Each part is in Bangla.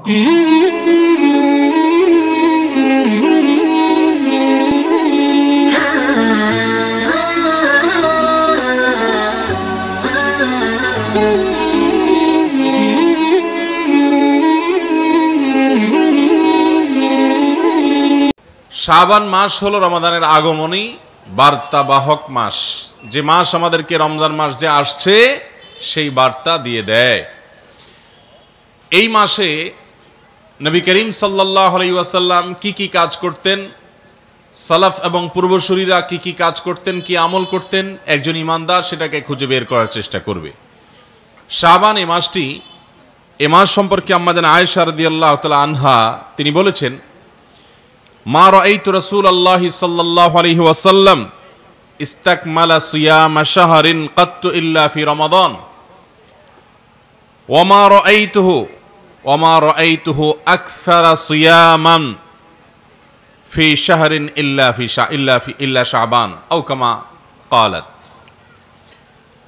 শাবান মাস হলো রমাদানের আগমনী বার্তাবাহক মাস যে মাস আমাদেরকে রমজান মাস যে আসছে সেই বার্তা দিয়ে দেয় এই মাসে নবী করিম সাল্লাহ আলাইসাল্লাম কি কি কাজ করতেন সালাফ এবং পূর্বসূরীরা কি কি কাজ করতেন কি আমল করতেন একজন ইমানদার সেটাকে খুঁজে বের করার চেষ্টা করবে শাবান এ মাসটি এ মাস সম্পর্কে আমাদের আয়েশা রদি আল্লাহ তালা আনহা তিনি বলেছেন মা রাইত রসুল আল্লাহ সাল্লাহ আলহি ওয়াসাল্লাম ইস্তাকমালা সুয়াম শাহরিন কত্তু ইল্লাফি ফি রমাদন ওমা রাইতহু ওমা ফি ইল্লা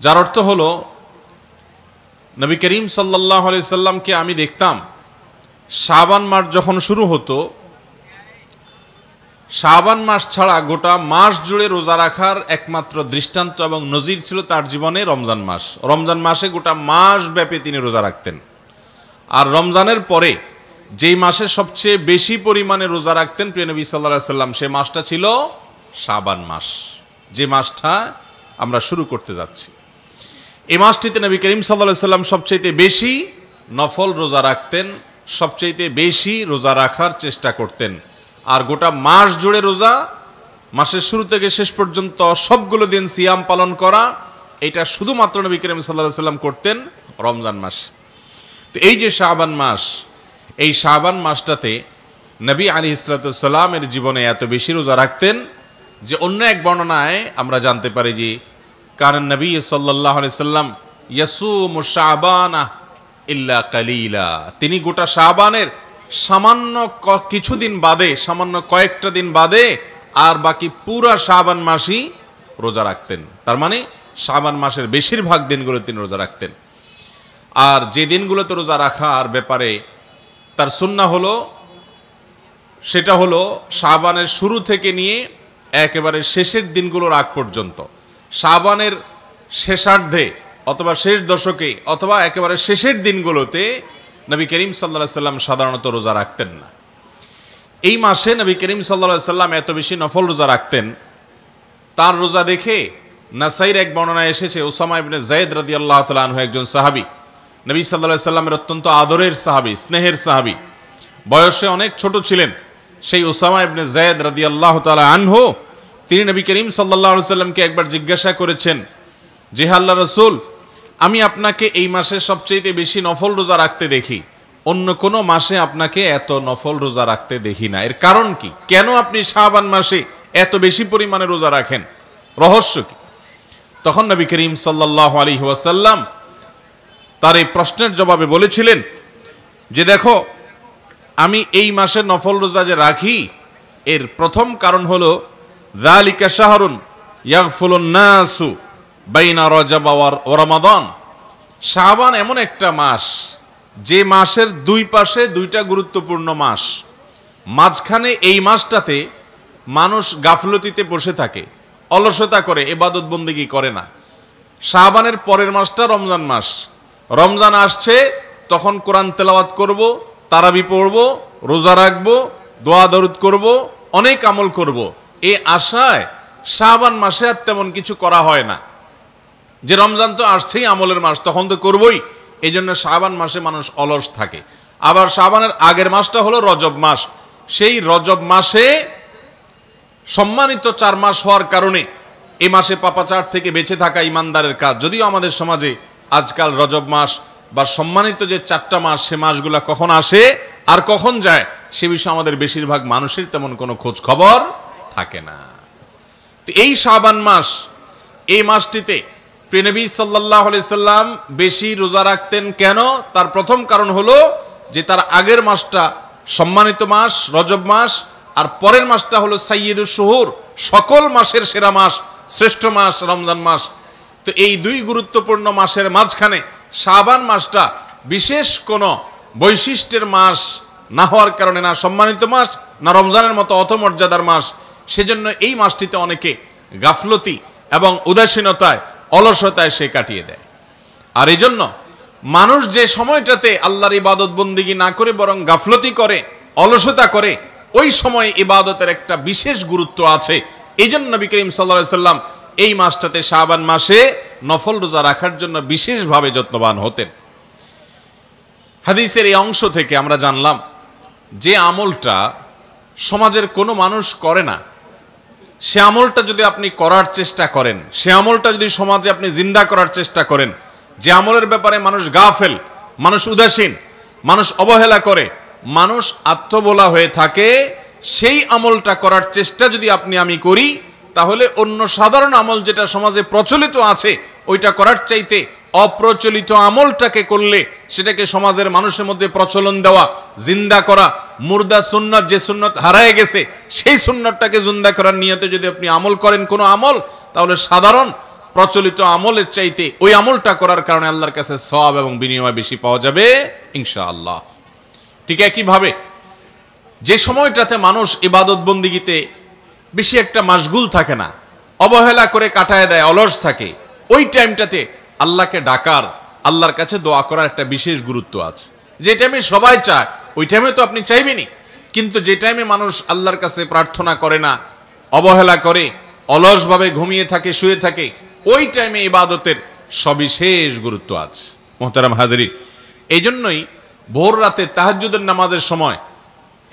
যার অর্থ হলো নবী করিম সাল্লাহামকে আমি দেখতাম শাবান মাস যখন শুরু হতো শাবান মাস ছাড়া গোটা মাস জুড়ে রোজা রাখার একমাত্র দৃষ্টান্ত এবং নজির ছিল তার জীবনে রমজান মাস রমজান মাসে গোটা মাস ব্যাপী তিনি রোজা রাখতেন আর রমজানের পরে যেই মাসে সবচেয়ে বেশি পরিমাণে রোজা রাখতেন প্রিয়নবী সাল্লা সাল্লাম সে মাসটা ছিল শাবান মাস যে মাসটা আমরা শুরু করতে যাচ্ছি এই মাসটিতে নবী করিম সাল্লা সাল্লাম সবচেয়ে বেশি নফল রোজা রাখতেন সবচেয়ে বেশি রোজা রাখার চেষ্টা করতেন আর গোটা মাস জুড়ে রোজা মাসের শুরু থেকে শেষ পর্যন্ত সবগুলো দিন সিয়াম পালন করা এটা শুধুমাত্র নবী করিম সাল্লাহ সাল্লাম করতেন রমজান মাসে তো এই যে শাহবান মাস এই শাহবান মাসটাতে নবী আলী ইসরাতামের জীবনে এত বেশি রোজা রাখতেন যে অন্য এক বর্ণনায় আমরা জানতে পারি যে কারণ নবী সাল্লাহ সাল্লাম ইয়াসুম শাহবানা ইল্লা কালিলা তিনি গোটা শাহবানের সামান্য কিছুদিন বাদে সামান্য কয়েকটা দিন বাদে আর বাকি পুরা শাহবান মাসই রোজা রাখতেন তার মানে শাহবান মাসের বেশিরভাগ দিনগুলো তিনি রোজা রাখতেন আর যে দিনগুলোতে রোজা রাখার ব্যাপারে তার সুন্না হলো সেটা হলো সাবানের শুরু থেকে নিয়ে একেবারে শেষের দিনগুলোর আগ পর্যন্ত সাবানের শেষার্ধে অথবা শেষ দশকে অথবা একেবারে শেষের দিনগুলোতে নবী করিম সাল্লা সাল্লাম সাধারণত রোজা রাখতেন না এই মাসে নবী করিম সাল্লা সাল্লাম এত বেশি নফল রোজা রাখতেন তার রোজা দেখে নাসাইর এক বর্ণনা এসেছে ওসামা ইবনে জায়দ রদি আল্লাহ তালু একজন সাহাবি নবী সাল্লা সাল্লামের অত্যন্ত আদরের সাহাবি স্নেহের সাহাবি বয়সে অনেক ছোট ছিলেন সেই ওসামা ইবনে জায়দ রাদি আল্লাহ তালা আনহো তিনি নবী করিম সাল্লাহ সাল্লামকে একবার জিজ্ঞাসা করেছেন যে হ্যাঁ আল্লাহ রসুল আমি আপনাকে এই মাসে সবচেয়ে বেশি নফল রোজা রাখতে দেখি অন্য কোনো মাসে আপনাকে এত নফল রোজা রাখতে দেখি না এর কারণ কি কেন আপনি শাহবান মাসে এত বেশি পরিমাণে রোজা রাখেন রহস্য কি তখন নবী করিম সাল্লাহ আলি ওয়াসাল্লাম তার এই প্রশ্নের জবাবে বলেছিলেন যে দেখো আমি এই মাসে নফল রোজা যে রাখি এর প্রথম কারণ হল জালিকা শাহরুন ইয়াকফুলন্নাসু বাইনা রজাবা ও রমাদন শাহবান এমন একটা মাস যে মাসের দুই পাশে দুইটা গুরুত্বপূর্ণ মাস মাঝখানে এই মাসটাতে মানুষ গাফলতিতে বসে থাকে অলসতা করে এবাদত বন্দিগি করে না শাহবানের পরের মাসটা রমজান মাস রমজান আসছে তখন কোরআন তেলাওয়াত করব তারাবি পড়ব রোজা রাখব দোয়া দরুদ করব অনেক আমল করব এ আশায় শাহবান মাসে আর তেমন কিছু করা হয় না যে রমজান তো আসছেই আমলের মাস তখন তো করবই এই জন্য শাহবান মাসে মানুষ অলস থাকে আবার শাহবানের আগের মাসটা হলো রজব মাস সেই রজব মাসে সম্মানিত চার মাস হওয়ার কারণে এ মাসে পাপাচার থেকে বেঁচে থাকা ইমানদারের কাজ যদিও আমাদের সমাজে আজকাল রজব মাস বা সম্মানিত যে চারটা মাস সে মাসগুলা কখন আসে আর কখন যায় সে বিষয়ে আমাদের বেশিরভাগ মানুষের তেমন কোনো খোঁজ খবর থাকে না তো এই শাবান মাস এই মাসটিতে প্রেনবী সাল্লাহ সাল্লাম বেশি রোজা রাখতেন কেন তার প্রথম কারণ হলো যে তার আগের মাসটা সম্মানিত মাস রজব মাস আর পরের মাসটা হলো সাইয়েদুর শহর সকল মাসের সেরা মাস শ্রেষ্ঠ মাস রমজান মাস তো এই দুই গুরুত্বপূর্ণ মাসের মাঝখানে শাবান মাসটা বিশেষ কোনো বৈশিষ্ট্যের মাস না হওয়ার কারণে না সম্মানিত মাস না রমজানের মতো অথমর্যাদার মাস সেজন্য এই মাসটিতে অনেকে গাফলতি এবং উদাসীনতায় অলসতায় সে কাটিয়ে দেয় আর এই জন্য মানুষ যে সময়টাতে আল্লাহর ইবাদত বন্দিগি না করে বরং গাফলতি করে অলসতা করে ওই সময়ে ইবাদতের একটা বিশেষ গুরুত্ব আছে এই জন্য নবী করিম সাল্লা সাল্লাম এই মাসটাতে শাহবান মাসে নফল রোজা রাখার জন্য বিশেষভাবে যত্নবান হতেন হাদিসের এই অংশ থেকে আমরা জানলাম যে আমলটা সমাজের কোনো মানুষ করে না সে আমলটা যদি আপনি করার চেষ্টা করেন সে আমলটা যদি সমাজে আপনি জিন্দা করার চেষ্টা করেন যে আমলের ব্যাপারে মানুষ গাফেল মানুষ উদাসীন মানুষ অবহেলা করে মানুষ আত্মবোলা হয়ে থাকে সেই আমলটা করার চেষ্টা যদি আপনি আমি করি তাহলে অন্য সাধারণ আমল যেটা সমাজে প্রচলিত আছে ওইটা করার চাইতে অপ্রচলিত আমলটাকে করলে সেটাকে সমাজের মানুষের মধ্যে প্রচলন দেওয়া জিন্দা করা মুর্দা সুন্নত যে সুন্নত হারায় গেছে সেই সুন্নতটাকে জিন্দা করার নিয়তে যদি আপনি আমল করেন কোনো আমল তাহলে সাধারণ প্রচলিত আমলের চাইতে ওই আমলটা করার কারণে আল্লাহর কাছে সব এবং বিনিময় বেশি পাওয়া যাবে ইনশাআল্লাহ ঠিক একইভাবে যে সময়টাতে মানুষ ইবাদত বন্দিগিতে বেশি একটা মাসগুল থাকে না অবহেলা করে কাটায় দেয় অলস থাকে ওই টাইমটাতে আল্লাহকে ডাকার আল্লাহর কাছে দোয়া করার একটা বিশেষ গুরুত্ব আছে যে টাইমে সবাই চায় ওই টাইমে তো আপনি চাইবেনই কিন্তু যে টাইমে মানুষ আল্লাহর কাছে প্রার্থনা করে না অবহেলা করে অলসভাবে ঘুমিয়ে থাকে শুয়ে থাকে ওই টাইমে ইবাদতের সবিশেষ গুরুত্ব আছে মোহতারাম হাজারি এই জন্যই ভোর রাতে তাহাজুদের নামাজের সময়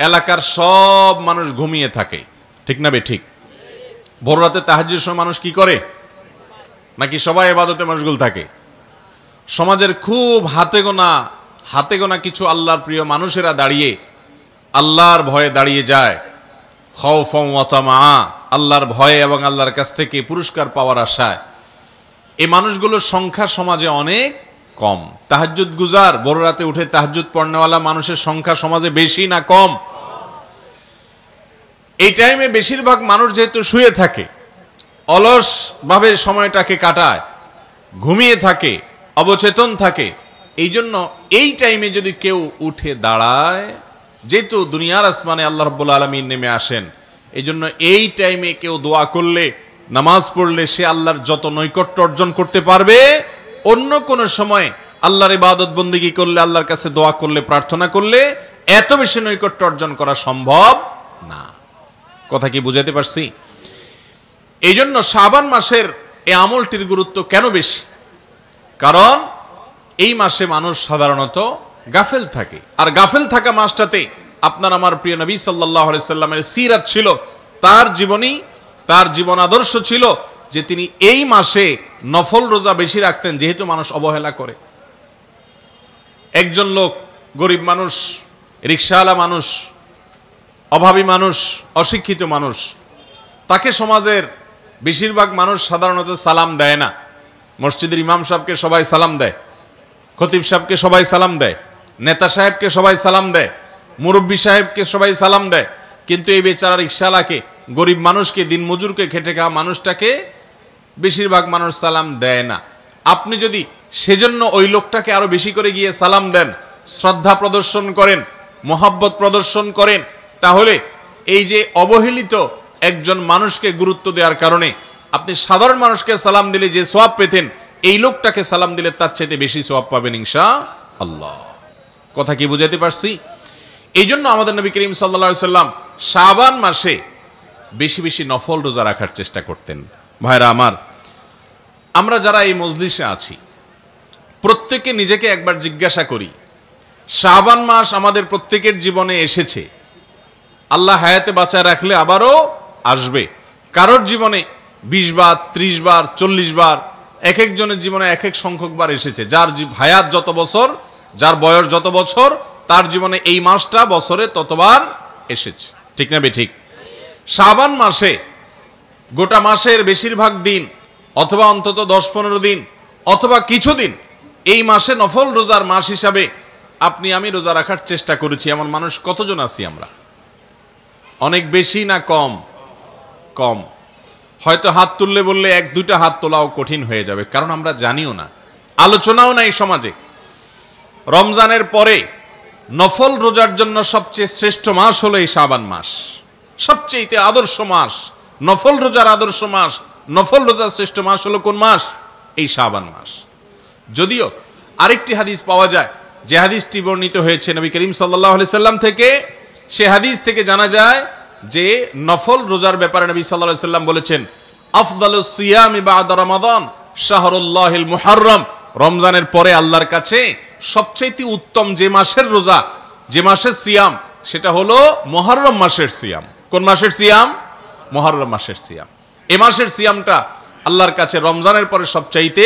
এলাকার সব মানুষ ঘুমিয়ে থাকে ঠিক না বে ঠিক ভোর রাতে তাহাজির সময় মানুষ কি করে নাকি সবাই এবাদতে মশগুল থাকে সমাজের খুব হাতে গোনা হাতে গোনা কিছু আল্লাহর প্রিয় মানুষেরা দাঁড়িয়ে আল্লাহর ভয়ে দাঁড়িয়ে যায় খৌফমা আল্লাহর ভয়ে এবং আল্লাহর কাছ থেকে পুরস্কার পাওয়ার আশায় এই মানুষগুলোর সংখ্যা সমাজে অনেক কম তাহাজুদ গুজার বড় রাতে উঠে তাহাজুদ পড়নেওয়ালা মানুষের সংখ্যা সমাজে বেশি না কম এই টাইমে বেশিরভাগ মানুষ যেহেতু শুয়ে থাকে অলসভাবে সময়টাকে কাটায় ঘুমিয়ে থাকে অবচেতন থাকে এই জন্য এই টাইমে যদি কেউ উঠে দাঁড়ায় যেহেতু দুনিয়ার আসমানে আল্লাহ রব্বুল আলমী নেমে আসেন এই জন্য এই টাইমে কেউ দোয়া করলে নামাজ পড়লে সে আল্লাহর যত নৈকট্য অর্জন করতে পারবে অন্য কোনো সময় আল্লাহর ইবাদত বন্দিগি করলে আল্লাহর কাছে দোয়া করলে প্রার্থনা করলে এত বেশি নৈকট্য অর্জন করা সম্ভব না কথা কি বুঝাতে পারছি এই জন্য শাবান মাসের এই আমলটির গুরুত্ব কেন বেশি কারণ এই মাসে মানুষ সাধারণত গাফেল থাকে আর গাফেল থাকা মাসটাতে আপনার আমার প্রিয় নবী সাল্লাহ সাল্লামের সিরাত ছিল তার জীবনী তার জীবন আদর্শ ছিল যে তিনি এই মাসে নফল রোজা বেশি রাখতেন যেহেতু মানুষ অবহেলা করে একজন লোক গরিব মানুষ রিক্সাওয়ালা মানুষ অভাবী মানুষ অশিক্ষিত মানুষ তাকে সমাজের বেশিরভাগ মানুষ সাধারণত সালাম দেয় না মসজিদের ইমাম সাহেবকে সবাই সালাম দেয় খতিব সাহেবকে সবাই সালাম দেয় নেতা সাহেবকে সবাই সালাম দেয় মুরব্বী সাহেবকে সবাই সালাম দেয় কিন্তু এই বেচারা রিক্সালাকে গরিব মানুষকে দিনমজুরকে খেটে খাওয়া মানুষটাকে বেশিরভাগ মানুষ সালাম দেয় না আপনি যদি সেজন্য ওই লোকটাকে আরও বেশি করে গিয়ে সালাম দেন শ্রদ্ধা প্রদর্শন করেন মহাব্বত প্রদর্শন করেন তাহলে এই যে অবহেলিত একজন মানুষকে গুরুত্ব দেওয়ার কারণে আপনি সাধারণ মানুষকে সালাম দিলে যে সোয়াব পেতেন এই লোকটাকে সালাম দিলে তার চাইতে বেশি সোয়াব পাবেন ইংশা আল্লাহ কথা কি বুঝাতে পারছি এই জন্য আমাদের নবী করিম সাল্লা সাল্লাম শাবান মাসে বেশি বেশি নফল রোজা রাখার চেষ্টা করতেন ভাইরা আমার আমরা যারা এই মজলিসে আছি প্রত্যেকে নিজেকে একবার জিজ্ঞাসা করি শাবান মাস আমাদের প্রত্যেকের জীবনে এসেছে আল্লাহ হায়াতে বাঁচায় রাখলে আবারও আসবে কারোর জীবনে বিশ বার ত্রিশ বার চল্লিশ বার এক একজনের জীবনে এক এক সংখ্যকবার এসেছে যার হায়াত যত বছর যার বয়স যত বছর তার জীবনে এই মাসটা বছরে ততবার এসেছে ঠিক না বে ঠিক শাবান মাসে গোটা মাসের বেশিরভাগ দিন অথবা অন্তত দশ পনেরো দিন অথবা কিছুদিন এই মাসে নফল রোজার মাস হিসাবে আপনি আমি রোজা রাখার চেষ্টা করেছি এমন মানুষ কতজন আছি আমরা অনেক বেশি না কম কম হয়তো হাত তুললে বললে এক দুইটা হাত তোলাও কঠিন হয়ে যাবে কারণ আমরা জানিও না আলোচনাও নাই সমাজে রমজানের পরে নফল রোজার জন্য সবচেয়ে শ্রেষ্ঠ মাস হলো এই সাবান মাস সবচেয়ে আদর্শ মাস নফল রোজার আদর্শ মাস নফল রোজার শ্রেষ্ঠ মাস হলো কোন মাস এই সাবান মাস যদিও আরেকটি হাদিস পাওয়া যায় যে হাদিসটি বর্ণিত হয়েছে নবী করিম সাল্লাহ সাল্লাম থেকে সে হাদিস থেকে জানা যায় যে নফল রোজার ব্যাপারে নবী সাল্লা সাল্লাম বলেছেন আফদালু সিয়াম শাহরুল্লাহিল মুহাররম রমজানের পরে আল্লাহর কাছে সবচেয়ে উত্তম যে মাসের রোজা যে মাসের সিয়াম সেটা হলো মহরম মাসের সিয়াম কোন মাসের সিয়াম মহরম মাসের সিয়াম এ মাসের সিয়ামটা আল্লাহর কাছে রমজানের পরে সবচাইতে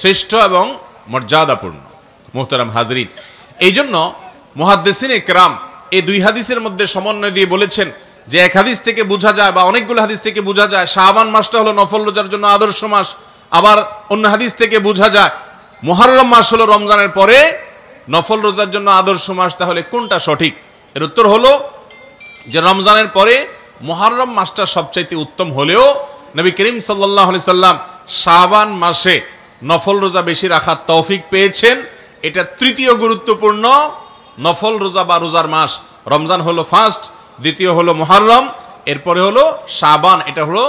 শ্রেষ্ঠ এবং মর্যাদাপূর্ণ মোহতারাম হাজরিন এই জন্য মহাদ্দেসিন একরাম এই দুই হাদিসের মধ্যে সমন্বয় দিয়ে বলেছেন যে এক হাদিস থেকে বোঝা যায় বা অনেকগুলো হাদিস থেকে বোঝা যায় শাহবান মাসটা হলো নফল রোজার জন্য আদর্শ মাস আবার অন্য হাদিস থেকে বোঝা যায় মোহরম মাস হলো রমজানের পরে নফল রোজার জন্য আদর্শ মাস তাহলে কোনটা সঠিক এর উত্তর হলো যে রমজানের পরে মোহরম মাসটা সবচাইতে উত্তম হলেও নবী করিম সাল্লাহ সাল্লাম শাহবান মাসে নফল রোজা বেশি রাখার তৌফিক পেয়েছেন এটা তৃতীয় গুরুত্বপূর্ণ নফল রোজা বা রোজার মাস রমজান হলো ফার্স্ট দ্বিতীয় হলো মোহারম এরপরে হলো সাবান এটা হলো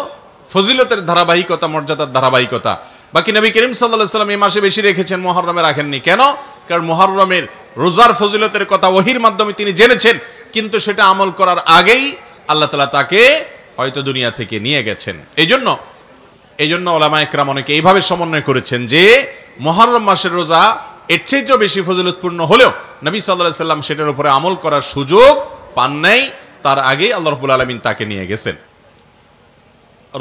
ফজিলতের ধারাবাহিকতা মর্যাদার ধারাবাহিকতা বাকি নবী করিম সাল্লাহ সাল্লাম এই মাসে বেশি রেখেছেন মহরমে রাখেননি কেন কারণ মহরমের রোজার ফজিলতের কথা ওহির মাধ্যমে তিনি জেনেছেন কিন্তু সেটা আমল করার আগেই আল্লাহ তালা তাকে হয়তো দুনিয়া থেকে নিয়ে গেছেন এই জন্য এই জন্য ওলামা একরাম অনেকে এইভাবে সমন্বয় করেছেন যে মহরম মাসের রোজা এর চেয়েও বেশি ফজিলতপূর্ণ হলেও নবী সাল্লাহ সাল্লাম সেটার উপরে আমল করার সুযোগ পান নাই তার আগেই আল্লাহ রবুল আলমিন তাকে নিয়ে গেছেন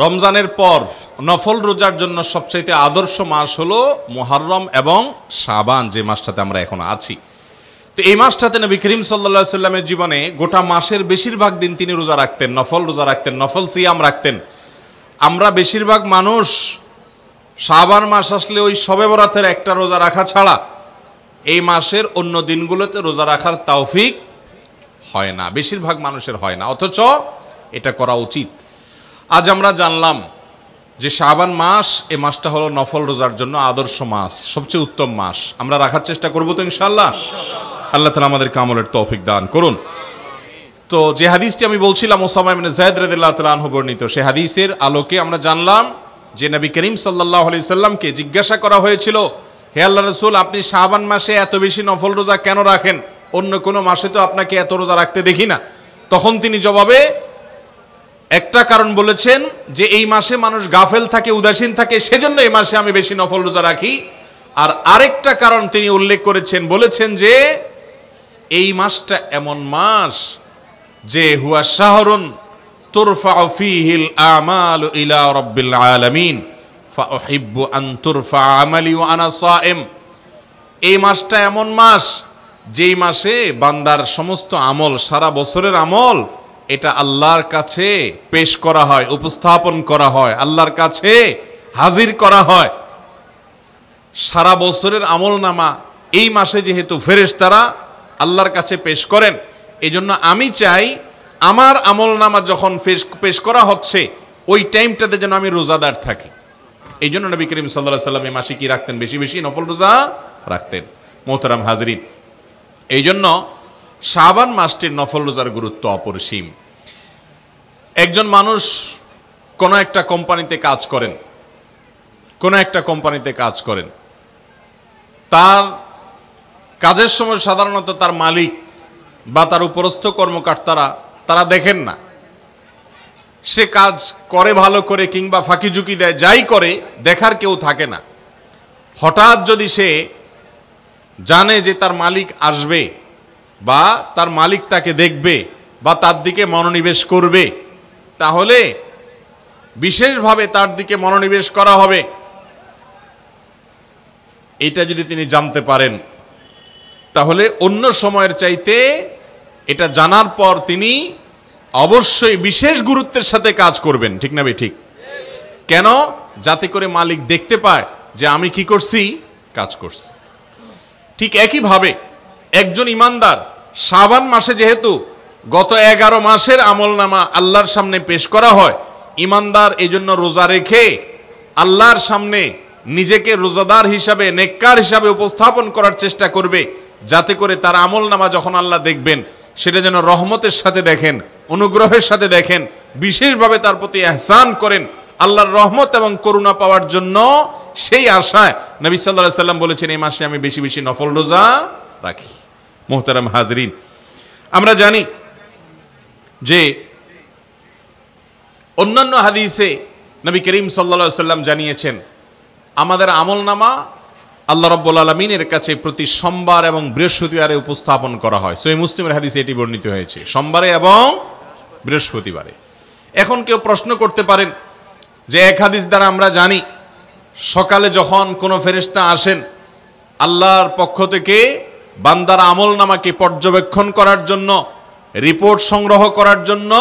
রমজানের পর নফল রোজার জন্য সবচাইতে আদর্শ মাস হলো মোহারম এবং সাবান যে মাসটাতে আমরা এখন আছি তো এই মাসটাতে নবী করিম সাল্লা সাল্লামের জীবনে গোটা মাসের বেশিরভাগ দিন তিনি রোজা রাখতেন নফল রোজা রাখতেন নফল সিয়াম রাখতেন আমরা বেশিরভাগ মানুষ সাবান মাস আসলে ওই সবে বরাতের একটা রোজা রাখা ছাড়া এই মাসের অন্য দিনগুলোতে রোজা রাখার তাওফিক হয় না বেশিরভাগ মানুষের হয় না অথচ এটা করা উচিত আজ আমরা জানলাম যে শাবান মাস এ মাসটা হলো নফল রোজার জন্য আদর্শ মাস সবচেয়ে উত্তম মাস আমরা রাখার চেষ্টা করবো তো ইনশাল্লাহ আল্লাহ তালা আমাদের কামলের তৌফিক দান করুন তো যে হাদিসটি আমি বলছিলাম ওসামায় মানে জায়দ রদুল্লাহ তালাহ বর্ণিত সে হাদিসের আলোকে আমরা জানলাম যে নবী করিম সাল্লাহ আলি সাল্লামকে জিজ্ঞাসা করা হয়েছিল হে আল্লাহ রসুল আপনি শাহবান মাসে এত বেশি নফল রোজা কেন রাখেন অন্য কোনো মাসে তো আপনাকে এত রোজা রাখতে দেখি না তখন তিনি জবাবে একটা কারণ বলেছেন যে এই মাসে মানুষ গাফেল থাকে উদাসীন থাকে সেজন্য এই মাসে আমি বেশি নফল রোজা রাখি আর আরেকটা কারণ তিনি উল্লেখ করেছেন বলেছেন যে এই মাসটা এমন মাস যে হুয়া শাহরুন তোরফা ফিহিল আমাল ইলা রব্বিল আলামিন ফাহিব্বু আন্তুর ফা আমালি ও আনা এই মাসটা এমন মাস যেই মাসে বান্দার সমস্ত আমল সারা বছরের আমল এটা আল্লাহর কাছে পেশ করা হয় উপস্থাপন করা হয় আল্লাহর কাছে হাজির করা হয় সারা বছরের আমল নামা এই মাসে যেহেতু ফেরেশতারা আল্লাহর কাছে পেশ করেন এজন্য আমি চাই আমার আমল নামা যখন পেশ পেশ করা হচ্ছে ওই টাইমটাতে যেন আমি রোজাদার থাকি এই জন্য নবী করিম সাল্লাহ সাল্লামে মাসে কি রাখতেন বেশি বেশি নফল রোজা রাখতেন মোহতারাম হাজরিন এই জন্য শাবান মাসটির নফল রোজার গুরুত্ব অপরিসীম একজন মানুষ কোনো একটা কোম্পানিতে কাজ করেন কোনো একটা কোম্পানিতে কাজ করেন তার কাজের সময় সাধারণত তার মালিক বা তার উপরস্থ কর্মকর্তারা তারা দেখেন না সে কাজ করে ভালো করে কিংবা ফাঁকি ঝুঁকি দেয় যাই করে দেখার কেউ থাকে না হঠাৎ যদি সে জানে যে তার মালিক আসবে বা তার মালিক তাকে দেখবে বা তার দিকে মনোনিবেশ করবে তাহলে বিশেষভাবে তার দিকে মনোনিবেশ করা হবে এটা যদি তিনি জানতে পারেন তাহলে অন্য সময়ের চাইতে এটা জানার পর তিনি অবশ্যই বিশেষ গুরুত্বের সাথে কাজ করবেন ঠিক না ভাই ঠিক কেন যাতে করে মালিক দেখতে পায় যে আমি কি করছি কাজ করছি ঠিক একইভাবে একজন ইমানদার শাবান মাসে যেহেতু গত এগারো মাসের আমলনামা আল্লাহর সামনে পেশ করা হয় ইমানদার এই জন্য রোজা রেখে আল্লাহর সামনে নিজেকে রোজাদার হিসাবে নেককার হিসাবে উপস্থাপন করার চেষ্টা করবে যাতে করে তার আমল নামা যখন আল্লাহ দেখবেন সেটা যেন রহমতের সাথে দেখেন অনুগ্রহের সাথে দেখেন বিশেষভাবে তার প্রতি এহসান করেন আল্লাহর রহমত এবং করুণা পাওয়ার জন্য সেই আশায় নবী সাল্লাহ সাল্লাম বলেছেন এই মাসে আমি বেশি বেশি নফল রোজা রাখি মোহতারাম হাজরিন আমরা জানি যে অন্যান্য হাদিসে নবী করিম সাল্লা সাল্লাম জানিয়েছেন আমাদের আমল নামা আল্লাহ রব্বুল আলমিনের কাছে প্রতি সোমবার এবং বৃহস্পতিবারে উপস্থাপন করা হয় সই মুসলিমের হাদিসে এটি বর্ণিত হয়েছে সোমবারে এবং বৃহস্পতিবারে এখন কেউ প্রশ্ন করতে পারেন যে এক হাদিস দ্বারা আমরা জানি সকালে যখন কোনো ফেরিস্তা আসেন আল্লাহর পক্ষ থেকে বান্দার আমল নামাকে পর্যবেক্ষণ করার জন্য রিপোর্ট সংগ্রহ করার জন্য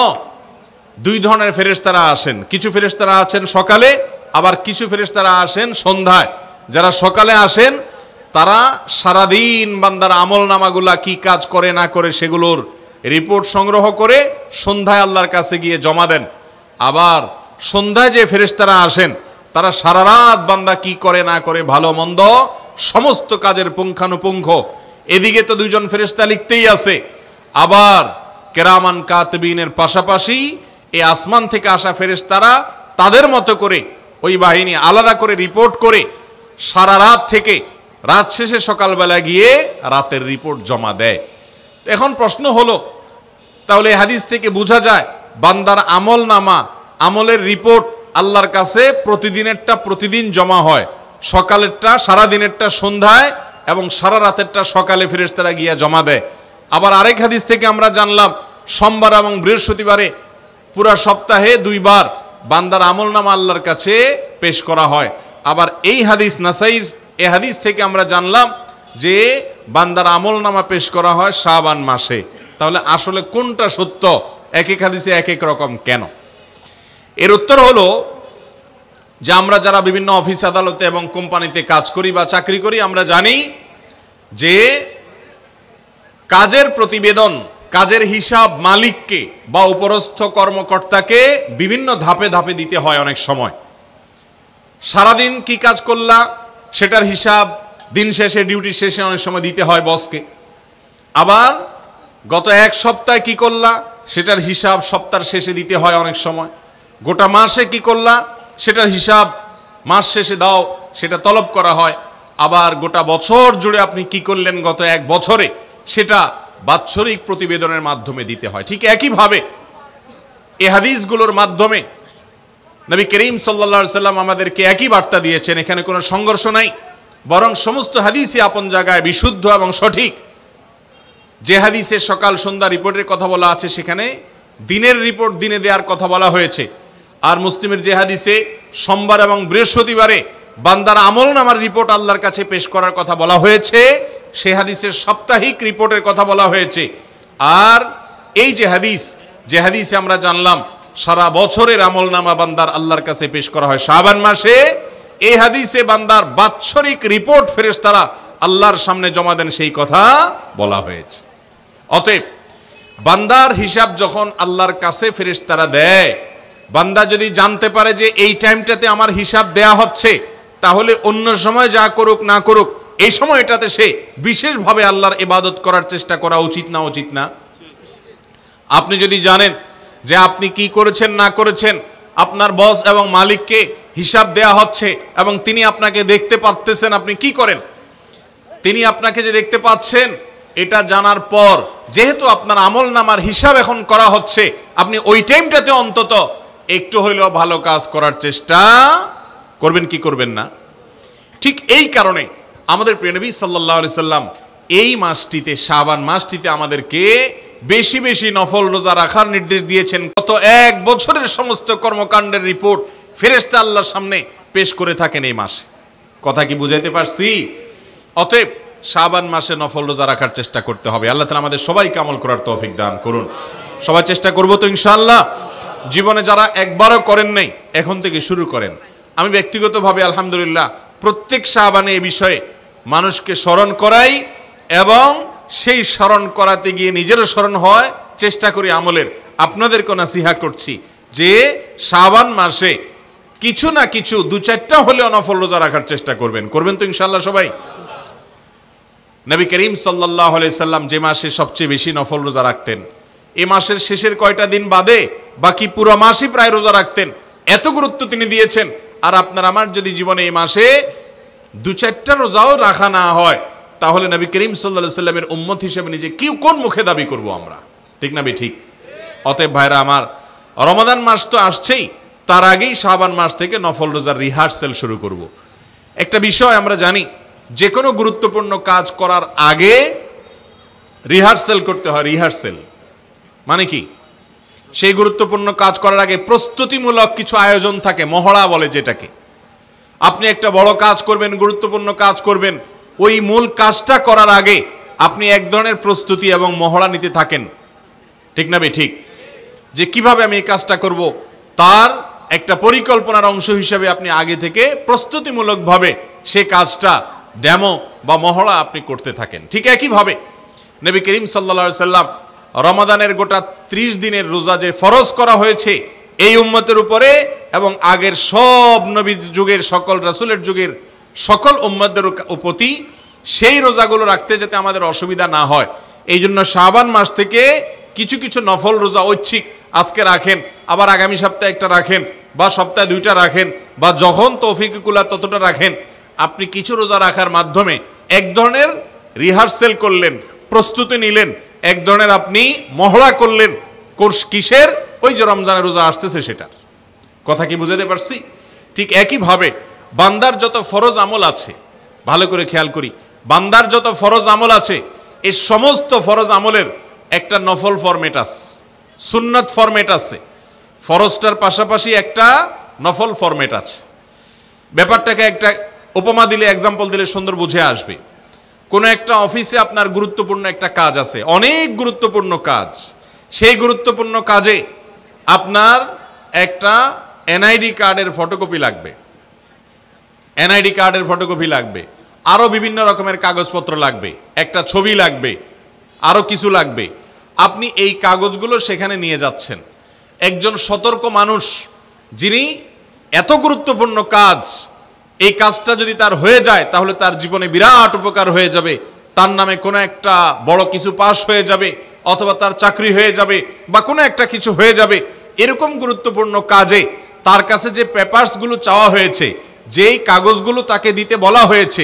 দুই ধরনের ফেরেস্তারা আসেন কিছু ফেরেস্তারা আছেন সকালে আবার কিছু ফেরেস্তারা আসেন সন্ধ্যায় যারা সকালে আসেন তারা সারাদিন বান্দার আমল নামাগুলা কি কাজ করে না করে সেগুলোর রিপোর্ট সংগ্রহ করে সন্ধ্যায় আল্লাহর কাছে গিয়ে জমা দেন আবার সন্ধ্যায় যে ফেরেশতারা আসেন তারা সারা রাত বান্দা কি করে না করে ভালো মন্দ সমস্ত কাজের পুঙ্খানুপুঙ্খ এদিকে তো দুজন ফেরেশতা লিখতেই আছে আবার কেরামান কাতবিনের পাশাপাশি এই আসমান থেকে আসা ফেরেস্তারা তাদের মতো করে ওই বাহিনী আলাদা করে রিপোর্ট করে সারা রাত থেকে রাত শেষে সকালবেলা গিয়ে রাতের রিপোর্ট জমা দেয় এখন প্রশ্ন হলো তাহলে হাদিস থেকে বোঝা যায় বান্দার আমল নামা আমলের রিপোর্ট আল্লাহর কাছে প্রতিদিনেরটা প্রতিদিন জমা হয় সকালেরটা সারা দিনেরটা সন্ধ্যায় এবং সারা রাতেরটা সকালে ফেরেশতারা গিয়া জমা দেয় আবার আরেক হাদিস থেকে আমরা জানলাম সোমবার এবং বৃহস্পতিবারে পুরা সপ্তাহে দুইবার বান্দার আমল নামা আল্লাহর কাছে পেশ করা হয় আবার এই হাদিস নাসাইর এ হাদিস থেকে আমরা জানলাম যে বান্দার আমল নামা পেশ করা হয় শাবান মাসে তাহলে আসলে কোনটা সত্য এক এক হাদিসে এক এক রকম কেন এর উত্তর হলো যে আমরা যারা বিভিন্ন অফিস আদালতে এবং কোম্পানিতে কাজ করি বা চাকরি করি আমরা জানি যে কাজের প্রতিবেদন কাজের হিসাব মালিককে বা উপরস্থ কর্মকর্তাকে বিভিন্ন ধাপে ধাপে দিতে হয় অনেক সময় সারাদিন কি কাজ করলা সেটার হিসাব দিন শেষে ডিউটি শেষে অনেক সময় দিতে হয় বসকে আবার গত এক সপ্তাহে কি করলা সেটার হিসাব সপ্তাহের শেষে দিতে হয় অনেক সময় গোটা মাসে কি করলা সেটার হিসাব মাস শেষে দাও সেটা তলব করা হয় আবার গোটা বছর জুড়ে আপনি কি করলেন গত এক বছরে সেটা বাৎসরিক প্রতিবেদনের মাধ্যমে দিতে হয় ঠিক একইভাবে এ হাদিসগুলোর মাধ্যমে নবী করিম সাল্লা সাল্লাম আমাদেরকে একই বার্তা দিয়েছেন এখানে কোনো সংঘর্ষ নাই বরং সমস্ত হাদিসই আপন জায়গায় বিশুদ্ধ এবং সঠিক যে হাদিসে সকাল সন্ধ্যা রিপোর্টের কথা বলা আছে সেখানে দিনের রিপোর্ট দিনে দেওয়ার কথা বলা হয়েছে আর মুসলিমের যে হাদিসে সোমবার এবং বৃহস্পতিবারে বান্দার আমল নামার রিপোর্ট আল্লাহর কাছে পেশ করার কথা বলা হয়েছে সে হাদিসের সাপ্তাহিক রিপোর্টের কথা বলা হয়েছে আর এই যে হাদিস যে হাদিসে আমরা জানলাম সারা বছরের আমল নামা বান্দার আল্লাহর কাছে পেশ করা হয় শাহবান মাসে এ হাদিসে বান্দার বাৎসরিক রিপোর্ট ফেরেস তারা আল্লাহর সামনে জমা দেন সেই কথা বলা হয়েছে অতএব বান্দার হিসাব যখন আল্লাহর কাছে ফেরেস তারা দেয় বান্দা যদি জানতে পারে যে এই টাইমটাতে আমার হিসাব দেয়া হচ্ছে তাহলে অন্য সময় যা করুক না করুক এই সময় এটাতে সে বিশেষভাবে আল্লাহর ইবাদত করার চেষ্টা করা উচিত না উচিত না আপনি যদি জানেন যে আপনি কি করেছেন না করেছেন আপনার বস এবং মালিককে হিসাব দেয়া হচ্ছে এবং তিনি আপনাকে দেখতে পারতেছেন আপনি কি করেন তিনি আপনাকে যে দেখতে পাচ্ছেন এটা জানার পর যেহেতু আপনার আমল নামার হিসাব এখন করা হচ্ছে আপনি ওই টাইমটাতে অন্তত একটু হইলেও ভালো কাজ করার চেষ্টা করবেন কি করবেন না ঠিক এই কারণে আমাদের প্রেনবী সাল্লাহ সাল্লাম এই মাসটিতে শাবান মাসটিতে আমাদেরকে বেশি বেশি নফল রোজা রাখার নির্দেশ দিয়েছেন গত এক বছরের সমস্ত কর্মকাণ্ডের রিপোর্ট ফেরেস্তা আল্লাহর সামনে পেশ করে থাকেন এই মাসে কথা কি বুঝাইতে পারছি অতএব শাবান মাসে নফল রোজা রাখার চেষ্টা করতে হবে আল্লাহ তালা আমাদের সবাই কামল করার তৌফিক দান করুন সবাই চেষ্টা করবো তো ইনশাল্লাহ জীবনে যারা একবারও করেন নাই এখন থেকে শুরু করেন আমি ব্যক্তিগতভাবে আলহামদুলিল্লাহ প্রত্যেক শাহবানে এ বিষয়ে মানুষকে স্মরণ করাই এবং সেই স্মরণ করাতে গিয়ে নিজেরও স্মরণ হয় চেষ্টা করি আমলের আপনাদেরকে নাসিহা করছি যে শাবান মাসে কিছু না কিছু দু চারটা হলে অনফল রোজা রাখার চেষ্টা করবেন করবেন তো ইনশাল্লাহ সবাই নবী করিম সাল্লাহ সাল্লাম যে মাসে সবচেয়ে বেশি নফল রোজা রাখতেন এ মাসের শেষের কয়টা দিন বাদে বাকি পুরো মাসই প্রায় রোজা রাখতেন এত গুরুত্ব তিনি দিয়েছেন আর আপনার আমার যদি জীবনে এই মাসে দু চারটা রোজাও রাখা না হয় তাহলে নবী করিম সাল্লা সাল্লামের উম্মত হিসেবে নিজে কি কোন মুখে দাবি করব আমরা ঠিক না ঠিক অতএব ভাইরা আমার রমাদান মাস তো আসছেই তার আগেই শাহবান মাস থেকে নফল রোজার রিহার্সেল শুরু করব। একটা বিষয় আমরা জানি যে কোনো গুরুত্বপূর্ণ কাজ করার আগে রিহার্সেল করতে হয় রিহার্সেল মানে কি সেই গুরুত্বপূর্ণ কাজ করার আগে প্রস্তুতিমূলক কিছু আয়োজন থাকে মহড়া বলে যেটাকে আপনি একটা বড় কাজ করবেন গুরুত্বপূর্ণ কাজ করবেন ওই মূল কাজটা করার আগে আপনি এক ধরনের প্রস্তুতি এবং মহড়া নিতে থাকেন ঠিক না ঠিক যে কিভাবে আমি এই কাজটা করব তার একটা পরিকল্পনার অংশ হিসাবে আপনি আগে থেকে প্রস্তুতিমূলকভাবে সে কাজটা ড্যামো বা মহড়া আপনি করতে থাকেন ঠিক একইভাবে নবী করিম সাল্লা সাল্লাম রমাদানের গোটা ত্রিশ দিনের রোজা যে ফরজ করা হয়েছে এই উম্মতের উপরে এবং আগের সব নবী যুগের সকল রাসুলের যুগের সকল উম্মাদের প্রতি সেই রোজাগুলো রাখতে যাতে আমাদের অসুবিধা না হয় এই জন্য শাহবান মাস থেকে কিছু কিছু নফল রোজা ঐচ্ছিক আজকে রাখেন আবার আগামী সপ্তাহে একটা রাখেন বা সপ্তাহে দুইটা রাখেন বা যখন তৌফিকুলা ততটা রাখেন আপনি কিছু রোজা রাখার মাধ্যমে এক ধরনের রিহার্সেল করলেন প্রস্তুতি নিলেন এক ধরনের আপনি মহড়া করলেন কোর্স কিসের ওই যে রমজানের রোজা আসতেছে সেটার কথা কি বুঝাতে পারছি ঠিক একইভাবে বান্দার যত ফরজ আমল আছে ভালো করে খেয়াল করি বান্দার যত ফরজ আমল আছে এই সমস্ত ফরজ আমলের একটা নফল ফরমেট আছে সুন্নত ফরমেট আছে ফরজটার পাশাপাশি একটা নফল ফরমেট আছে ব্যাপারটাকে একটা উপমা দিলে এক্সাম্পল দিলে সুন্দর বুঝে আসবে কোনো একটা অফিসে আপনার গুরুত্বপূর্ণ একটা কাজ আছে অনেক গুরুত্বপূর্ণ কাজ সেই গুরুত্বপূর্ণ কাজে আপনার একটা এনআইডি কার্ডের ফটোকপি লাগবে এনআইডি কার্ডের ফটোকপি লাগবে আরও বিভিন্ন রকমের কাগজপত্র লাগবে একটা ছবি লাগবে আরও কিছু লাগবে আপনি এই কাগজগুলো সেখানে নিয়ে যাচ্ছেন একজন সতর্ক মানুষ যিনি এত গুরুত্বপূর্ণ কাজ এই কাজটা যদি তার হয়ে যায় তাহলে তার জীবনে বিরাট উপকার হয়ে যাবে তার নামে কোনো একটা বড় কিছু পাশ হয়ে যাবে অথবা তার চাকরি হয়ে যাবে বা কোনো একটা কিছু হয়ে যাবে এরকম গুরুত্বপূর্ণ কাজে তার কাছে যে পেপার্সগুলো চাওয়া হয়েছে যেই কাগজগুলো তাকে দিতে বলা হয়েছে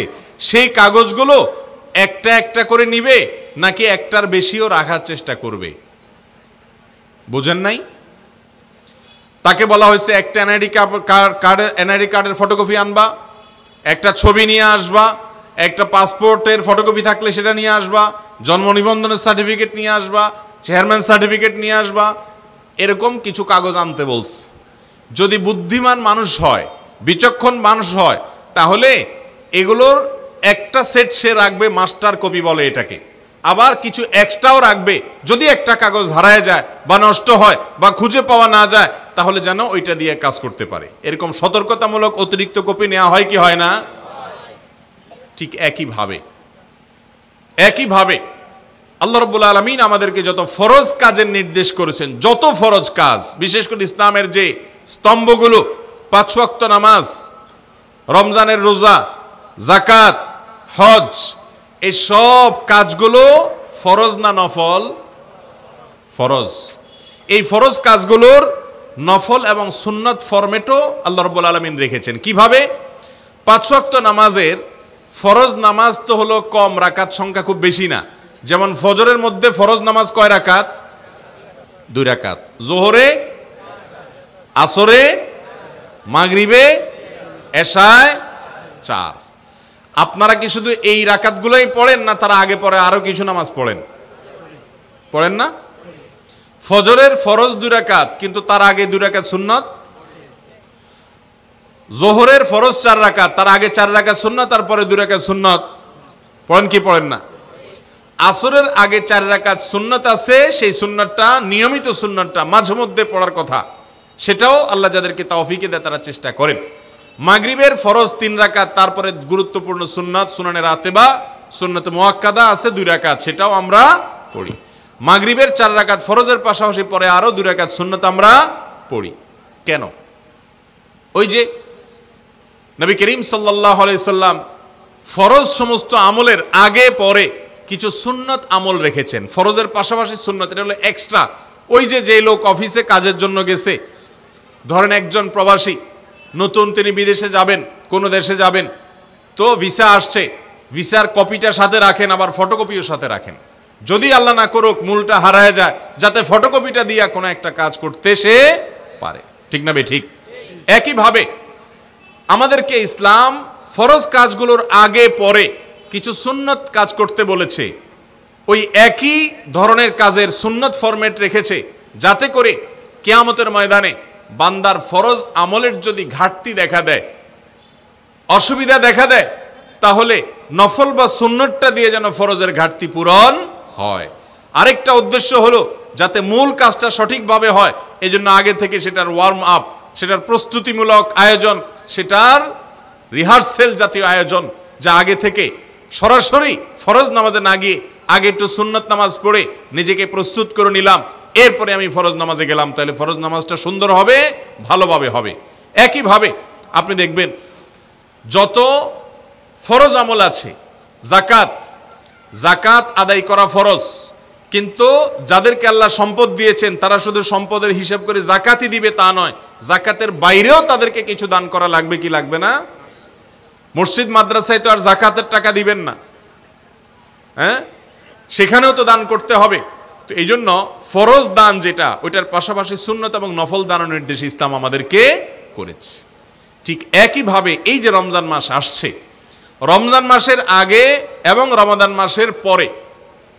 সেই কাগজগুলো একটা একটা করে নিবে নাকি একটার বেশিও রাখার চেষ্টা করবে বোঝেন নাই তাকে বলা হয়েছে একটা এনআইডি কার্ড এনআইডি কার্ডের ফটোকপি আনবা একটা ছবি নিয়ে আসবা একটা পাসপোর্টের ফটোকপি থাকলে সেটা নিয়ে আসবা জন্ম নিবন্ধনের সার্টিফিকেট নিয়ে আসবা চেয়ারম্যান সার্টিফিকেট নিয়ে আসবা এরকম কিছু কাগজ আনতে বলছে যদি বুদ্ধিমান মানুষ হয় বিচক্ষণ মানুষ হয় তাহলে এগুলোর একটা সেট সে রাখবে মাস্টার কপি বলে এটাকে আবার কিছু এক্সট্রাও রাখবে যদি একটা কাগজ হারায় যায় বা নষ্ট হয় বা খুঁজে পাওয়া না যায় তাহলে যেন ওইটা দিয়ে কাজ করতে পারে এরকম সতর্কতামূলক অতিরিক্ত কপি নেওয়া হয় কি হয় না ঠিক একইভাবে একইভাবে আল্লাহ রবুল আলমিন আমাদেরকে যত ফরজ কাজের নির্দেশ করেছেন যত ফরজ কাজ বিশেষ করে ইসলামের যে স্তম্ভগুলো পাঁচ ওয়াক্ত নামাজ রমজানের রোজা জাকাত হজ এই সব কাজগুলো ফরজ না নফল ফরজ এই ফরজ কাজগুলোর নফল এবং সুন্নত ফরমেটও আল্লাহ রব্বুল আলমিন রেখেছেন কিভাবে পাঁচ ওয়াক্ত নামাজের ফরজ নামাজ তো হলো কম রাকাত সংখ্যা খুব বেশি না যেমন ফজরের মধ্যে ফরজ নামাজ কয় রাকাত দুই রাকাত জোহরে আসরে মাগরিবে এশায় চার আপনারা কি শুধু এই রাকাতগুলোই পড়েন না তারা আগে পরে আরও কিছু নামাজ পড়েন পড়েন না ফজরের ফরজ দুই রাকাত কিন্তু তার আগে দুই রাকাত সুন্নত জোহরের ফরজ চার রাকাত তার আগে চার রাকাত সুন্নত তারপরে দুই রাকাত সুন্নত পড়েন কি পড়েন না আসরের আগে চার রাকাত সুন্নত আছে সেই সুন্নতটা নিয়মিত সুন্নতটা মাঝে মধ্যে পড়ার কথা সেটাও আল্লাহ যাদেরকে তাওফিকে দেয় তারা চেষ্টা করেন মাগরিবের ফরজ তিন রাকাত তারপরে গুরুত্বপূর্ণ সুন্নাত সুনানের আতেবা সুন্নত মোয়াক্কাদা আছে দুই রাকাত সেটাও আমরা পড়ি মাগরিবের চার রাকাত ফরজের পাশাপাশি পরে আরও দুই রাকাত সুন্নত আমরা পড়ি কেন ওই যে নবী করিম সাল্লাহ সাল্লাম ফরজ সমস্ত আমলের আগে পরে কিছু সুন্নত আমল রেখেছেন ফরজের পাশাপাশি সুন্নত এটা হলো এক্সট্রা ওই যে যেই লোক অফিসে কাজের জন্য গেছে ধরেন একজন প্রবাসী নতুন তিনি বিদেশে যাবেন কোনো দেশে যাবেন তো ভিসা আসছে ভিসার কপিটা সাথে রাখেন আবার ফটোকপিও সাথে রাখেন যদি আল্লাহ না করুক মূলটা হারায় যায় যাতে ফটোকপিটা দিয়া কোনো একটা কাজ করতে সে পারে ঠিক না বে ঠিক একইভাবে আমাদেরকে ইসলাম ফরজ কাজগুলোর আগে পরে কিছু সুন্নত কাজ করতে বলেছে ওই একই ধরনের কাজের সুন্নত ফরম্যাট রেখেছে যাতে করে কেয়ামতের ময়দানে বান্দার ফরজ আমলের যদি ঘাটতি দেখা দেয় অসুবিধা দেখা দেয় তাহলে নফল বা সুন্নতটা দিয়ে যেন ফরজের ঘাটতি পূরণ হয় আরেকটা উদ্দেশ্য হলো যাতে মূল কাজটা সঠিকভাবে হয় জন্য আগে থেকে সেটার ওয়ার্ম আপ সেটার প্রস্তুতিমূলক আয়োজন সেটার রিহার্সেল জাতীয় আয়োজন যা আগে থেকে সরাসরি ফরজ নামাজে না গিয়ে আগে একটু সুন্নত নামাজ পড়ে নিজেকে প্রস্তুত করে নিলাম এরপরে আমি ফরজ নামাজে গেলাম তাহলে ফরজ নামাজটা সুন্দর হবে ভালোভাবে হবে একইভাবে আপনি দেখবেন যত ফরজ আমল আছে জাকাত জাকাত আদায় করা ফরজ কিন্তু যাদেরকে আল্লাহ সম্পদ দিয়েছেন তারা শুধু সম্পদের হিসাব করে জাকাতই দিবে তা নয় জাকাতের বাইরেও তাদেরকে কিছু দান করা লাগবে কি লাগবে না মসজিদ মাদ্রাসায় তো আর জাকাতের টাকা দিবেন না হ্যাঁ সেখানেও তো দান করতে হবে তো এই জন্য ফরজ দান যেটা ওইটার পাশাপাশি সুন্নত এবং নফল দানের নির্দেশ ইসলাম আমাদেরকে করেছে ঠিক একইভাবে এই যে রমজান মাস আসছে রমজান মাসের আগে এবং রমাদান মাসের পরে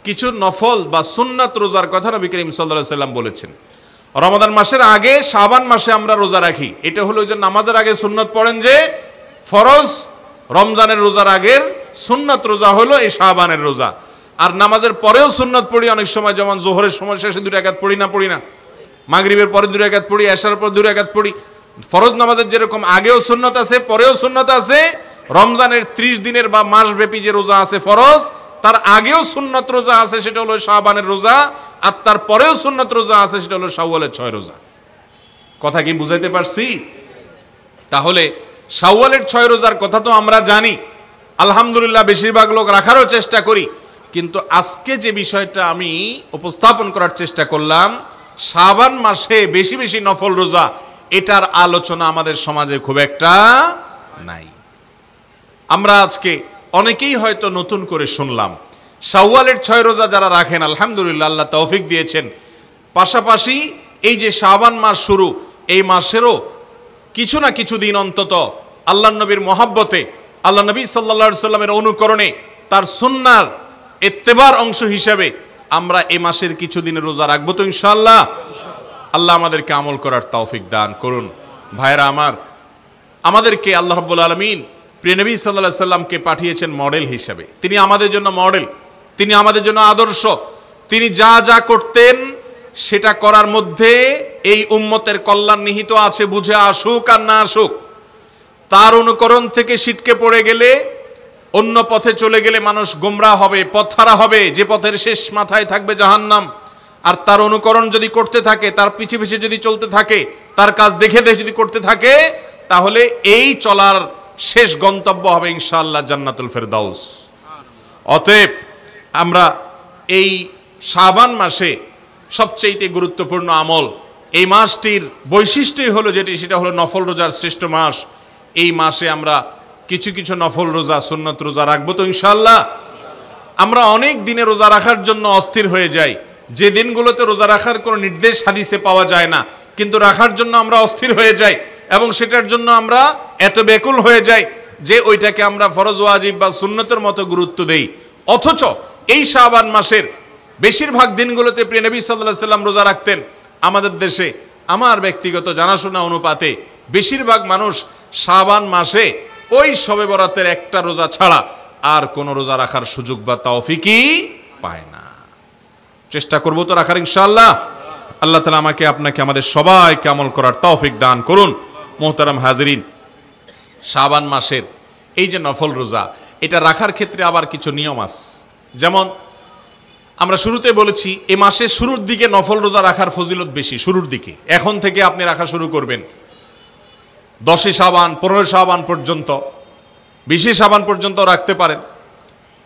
কিছু নফল বা সুন্নাত রোজার কথা নবী করিম সাল্লা সাল্লাম বলেছেন রমাদান মাসের আগে শাবান মাসে আমরা রোজা রাখি এটা হলো যে নামাজের আগে সুন্নত পড়েন যে ফরজ রমজানের রোজার আগের সুন্নাত রোজা হলো এই শাহবানের রোজা আর নামাজের পরেও সুন্নত পড়ি অনেক সময় যেমন জোহরের সময় শেষে দুই একাত পড়ি না পড়ি না মাগরীবের পরে দুই একাত পড়ি এসার পর দুই একাত পড়ি ফরজ নামাজের যেরকম আগেও সুন্নত আছে পরেও সুন্নত আছে রমজানের ত্রিশ দিনের বা মাসব্যাপী যে রোজা আছে ফরজ তার আগেও সুন্নত রোজা আছে সেটা হলো শাহবানের রোজা আর তার পরেও সুন্নত রোজা আছে সেটা হলো শাওয়ালের ছয় রোজা কথা কি বুঝাইতে পারছি তাহলে শাওয়ালের ছয় রোজার কথা তো আমরা জানি আলহামদুলিল্লাহ বেশিরভাগ লোক রাখারও চেষ্টা করি কিন্তু আজকে যে বিষয়টা আমি উপস্থাপন করার চেষ্টা করলাম শাবান মাসে বেশি বেশি নফল রোজা এটার আলোচনা আমাদের সমাজে খুব একটা নাই আমরা আজকে অনেকেই হয়তো নতুন করে শুনলাম শাওয়ালের ছয় রোজা যারা রাখেন আলহামদুলিল্লাহ আল্লাহ তৌফিক দিয়েছেন পাশাপাশি এই যে শাবান মাস শুরু এই মাসেরও কিছু না কিছু দিন অন্তত আল্লাহ নবীর মহাব্বতে আল্লাহ নবী সাল্লা সাল্লামের অনুকরণে তার সুন্নার এত্তেবার অংশ হিসাবে আমরা এ মাসের কিছুদিন রোজা রাখবো তো ইনশাল্লাহ আল্লাহ আমাদেরকে আমল করার তৌফিক দান করুন ভাইরা আমার আমাদেরকে আল্লাহ রব্বুল আলমিন প্রিয়নবী সাল্লাহ সাল্লামকে পাঠিয়েছেন মডেল হিসাবে তিনি আমাদের জন্য মডেল তিনি আমাদের জন্য আদর্শ তিনি যা যা করতেন সেটা করার মধ্যে এই উম্মতের কল্যাণ নিহিত আছে বুঝে আসুক আর না আসুক তার অনুকরণ থেকে সিটকে পড়ে গেলে অন্য পথে চলে গেলে মানুষ গোমরা হবে পথারা হবে যে পথের শেষ মাথায় থাকবে জাহান্নাম আর তার অনুকরণ যদি করতে থাকে তার পিছে পিছে যদি চলতে থাকে তার কাজ দেখে দেখে যদি করতে থাকে তাহলে এই চলার শেষ গন্তব্য হবে ইনশাআল্লাহ জান্নাতুল ফেরদাউস অতএব আমরা এই শাবান মাসে সবচেয়ে গুরুত্বপূর্ণ আমল এই মাসটির বৈশিষ্ট্যই হলো যেটি সেটা হলো নফল রোজার শ্রেষ্ঠ মাস এই মাসে আমরা কিছু কিছু নফল রোজা সুন্নত রোজা রাখবো তো ইনশাল্লাহ আমরা অনেক দিনে রোজা রাখার জন্য অস্থির হয়ে যাই যে দিনগুলোতে রোজা রাখার কোনো নির্দেশ হাদিসে পাওয়া যায় না কিন্তু রাখার জন্য আমরা অস্থির হয়ে যাই এবং সেটার জন্য আমরা এত বেকুল হয়ে যাই যে ওইটাকে আমরা ফরজ ওয়াজিব বা সুন্নতের মতো গুরুত্ব দেই অথচ এই শাহবান মাসের বেশিরভাগ দিনগুলোতে প্রিয় নবী সাল্লাহ সাল্লাম রোজা রাখতেন আমাদের দেশে আমার ব্যক্তিগত জানাশোনা অনুপাতে বেশিরভাগ মানুষ শাহবান মাসে ওই সবে বরাতের একটা রোজা ছাড়া আর কোনো রোজা রাখার সুযোগ বা তাওফিকই পায় না চেষ্টা করব তো রাখার ইনশাল্লাহ আল্লাহ তালা আমাকে আপনাকে আমাদের সবাইকে আমল করার তৌফিক দান করুন মোহতারাম হাজরিন শাবান মাসের এই যে নফল রোজা এটা রাখার ক্ষেত্রে আবার কিছু নিয়ম আছে যেমন আমরা শুরুতে বলেছি এ মাসে শুরুর দিকে নফল রোজা রাখার ফজিলত বেশি শুরুর দিকে এখন থেকে আপনি রাখা শুরু করবেন দশই সাবান পনেরো সাবান পর্যন্ত বিশে সাবান পর্যন্ত রাখতে পারেন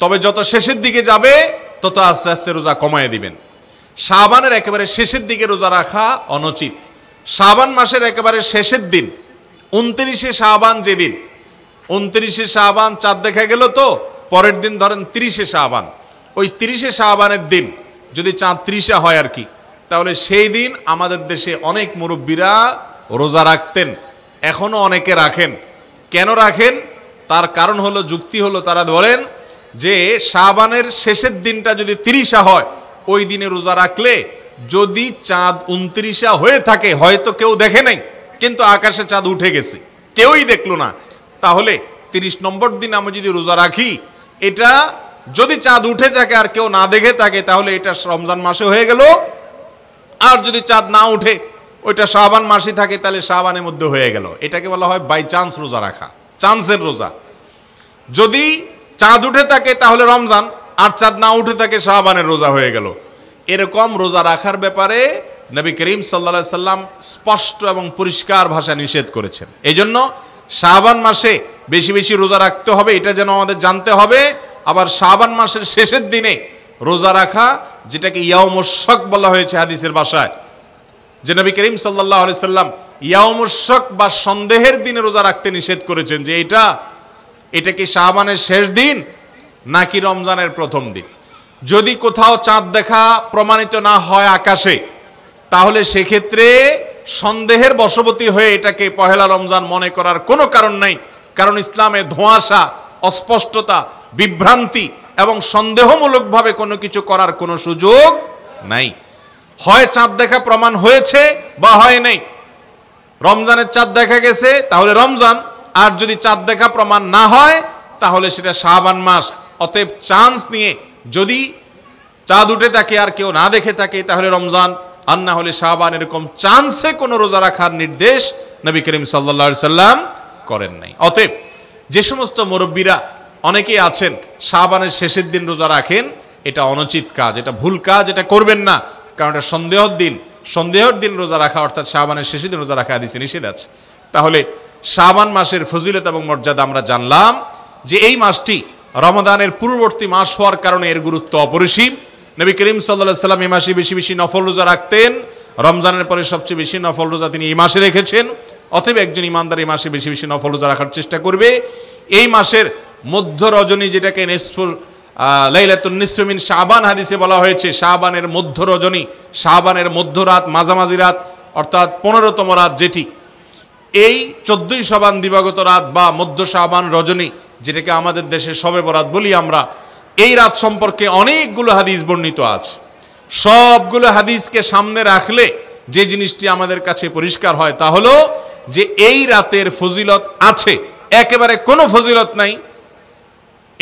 তবে যত শেষের দিকে যাবে তত আস্তে আস্তে রোজা কমায় দিবেন সাবানের একেবারে শেষের দিকে রোজা রাখা অনুচিত সাবান মাসের একেবারে শেষের দিন উনত্রিশে সাবান যেদিন উনত্রিশে সাবান চাঁদ দেখা গেল তো পরের দিন ধরেন তিরিশে সাবান ওই তিরিশে সাবানের দিন যদি চাঁদ তিরিশে হয় আর কি তাহলে সেই দিন আমাদের দেশে অনেক মুরব্বীরা রোজা রাখতেন এখনও অনেকে রাখেন কেন রাখেন তার কারণ হলো যুক্তি হলো তারা ধরেন যে শাহবানের শেষের দিনটা যদি তিরিশা হয় ওই দিনে রোজা রাখলে যদি চাঁদ উনত্রিশা হয়ে থাকে হয়তো কেউ দেখে নাই কিন্তু আকাশে চাঁদ উঠে গেছে কেউই দেখলো না তাহলে তিরিশ নম্বর দিন আমি যদি রোজা রাখি এটা যদি চাঁদ উঠে থাকে আর কেউ না দেখে থাকে তাহলে এটা রমজান মাসে হয়ে গেল আর যদি চাঁদ না উঠে ওইটা শাহবান মাসি থাকে তাহলে শাহবানের মধ্যে হয়ে গেল এটাকে বলা হয় বাই চান্স রোজা রাখা চান্সের রোজা যদি চাঁদ উঠে থাকে তাহলে রমজান আর চাঁদ না উঠে থাকে শাহবানের রোজা হয়ে গেল এরকম রোজা রাখার ব্যাপারে নবী করিম সাল্লা সাল্লাম স্পষ্ট এবং পরিষ্কার ভাষা নিষেধ করেছেন এই জন্য শাহবান মাসে বেশি বেশি রোজা রাখতে হবে এটা যেন আমাদের জানতে হবে আবার শাহবান মাসের শেষের দিনে রোজা রাখা যেটাকে মোশক বলা হয়েছে হাদিসের বাসায় যে নবী করিম সাল্লাহ সাল্লাম ইয়ামুশক বা সন্দেহের দিনে রোজা রাখতে নিষেধ করেছেন যে এটা এটা কি শাহবানের শেষ দিন নাকি রমজানের প্রথম দিন যদি কোথাও চাঁদ দেখা প্রমাণিত না হয় আকাশে তাহলে সেক্ষেত্রে সন্দেহের বশবতী হয়ে এটাকে পহেলা রমজান মনে করার কোনো কারণ নাই কারণ ইসলামে ধোঁয়াশা অস্পষ্টতা বিভ্রান্তি এবং সন্দেহমূলকভাবে কোনো কিছু করার কোনো সুযোগ নাই হয় চাঁদ দেখা প্রমাণ হয়েছে বা হয় নাই রমজানের চাঁদ দেখা গেছে তাহলে রমজান আর যদি চাঁদ দেখা প্রমাণ না হয় তাহলে সেটা শাহবান মাস অতএব চান্স নিয়ে যদি চাঁদ উঠে থাকে আর কেউ না দেখে থাকে তাহলে রমজান আর না হলে শাহবান এরকম চান্সে কোনো রোজা রাখার নির্দেশ নবী করিম সাল্লা সাল্লাম করেন নাই অতএব যে সমস্ত মুরব্বীরা অনেকেই আছেন শাহবানের শেষের দিন রোজা রাখেন এটা অনুচিত কাজ এটা ভুল কাজ এটা করবেন না কারণ এটা সন্দেহর দিন সন্দেহর দিন রোজা রাখা অর্থাৎ শাহবানের শেষে দিন রোজা রাখা দিচ্ছে নিষেধ আছে তাহলে শাহবান মাসের ফজিলত এবং মর্যাদা আমরা জানলাম যে এই মাসটি রমদানের পূর্ববর্তী মাস হওয়ার কারণে এর গুরুত্ব অপরিসীম নবী করিম সাল্লা সাল্লাম এই মাসে বেশি বেশি নফল রোজা রাখতেন রমজানের পরে সবচেয়ে বেশি নফল রোজা তিনি এই মাসে রেখেছেন অতএব একজন ইমানদার এই মাসে বেশি বেশি নফল রোজা রাখার চেষ্টা করবে এই মাসের মধ্য রজনী যেটাকে নেসফুর লাইলাতুল মিন শাবান হাদিসে বলা হয়েছে শাবানের মধ্য রজনী মধ্য মধ্যরাত মাঝামাঝি রাত অর্থাৎ পনেরোতম রাত যেটি এই চোদ্দই শাবান দিবাগত রাত বা মধ্য শাবান রজনী যেটাকে আমাদের দেশে সবে বরাত বলি আমরা এই রাত সম্পর্কে অনেকগুলো হাদিস বর্ণিত আছে সবগুলো হাদিসকে সামনে রাখলে যে জিনিসটি আমাদের কাছে পরিষ্কার হয় তা হলো যে এই রাতের ফজিলত আছে একেবারে কোনো ফজিলত নাই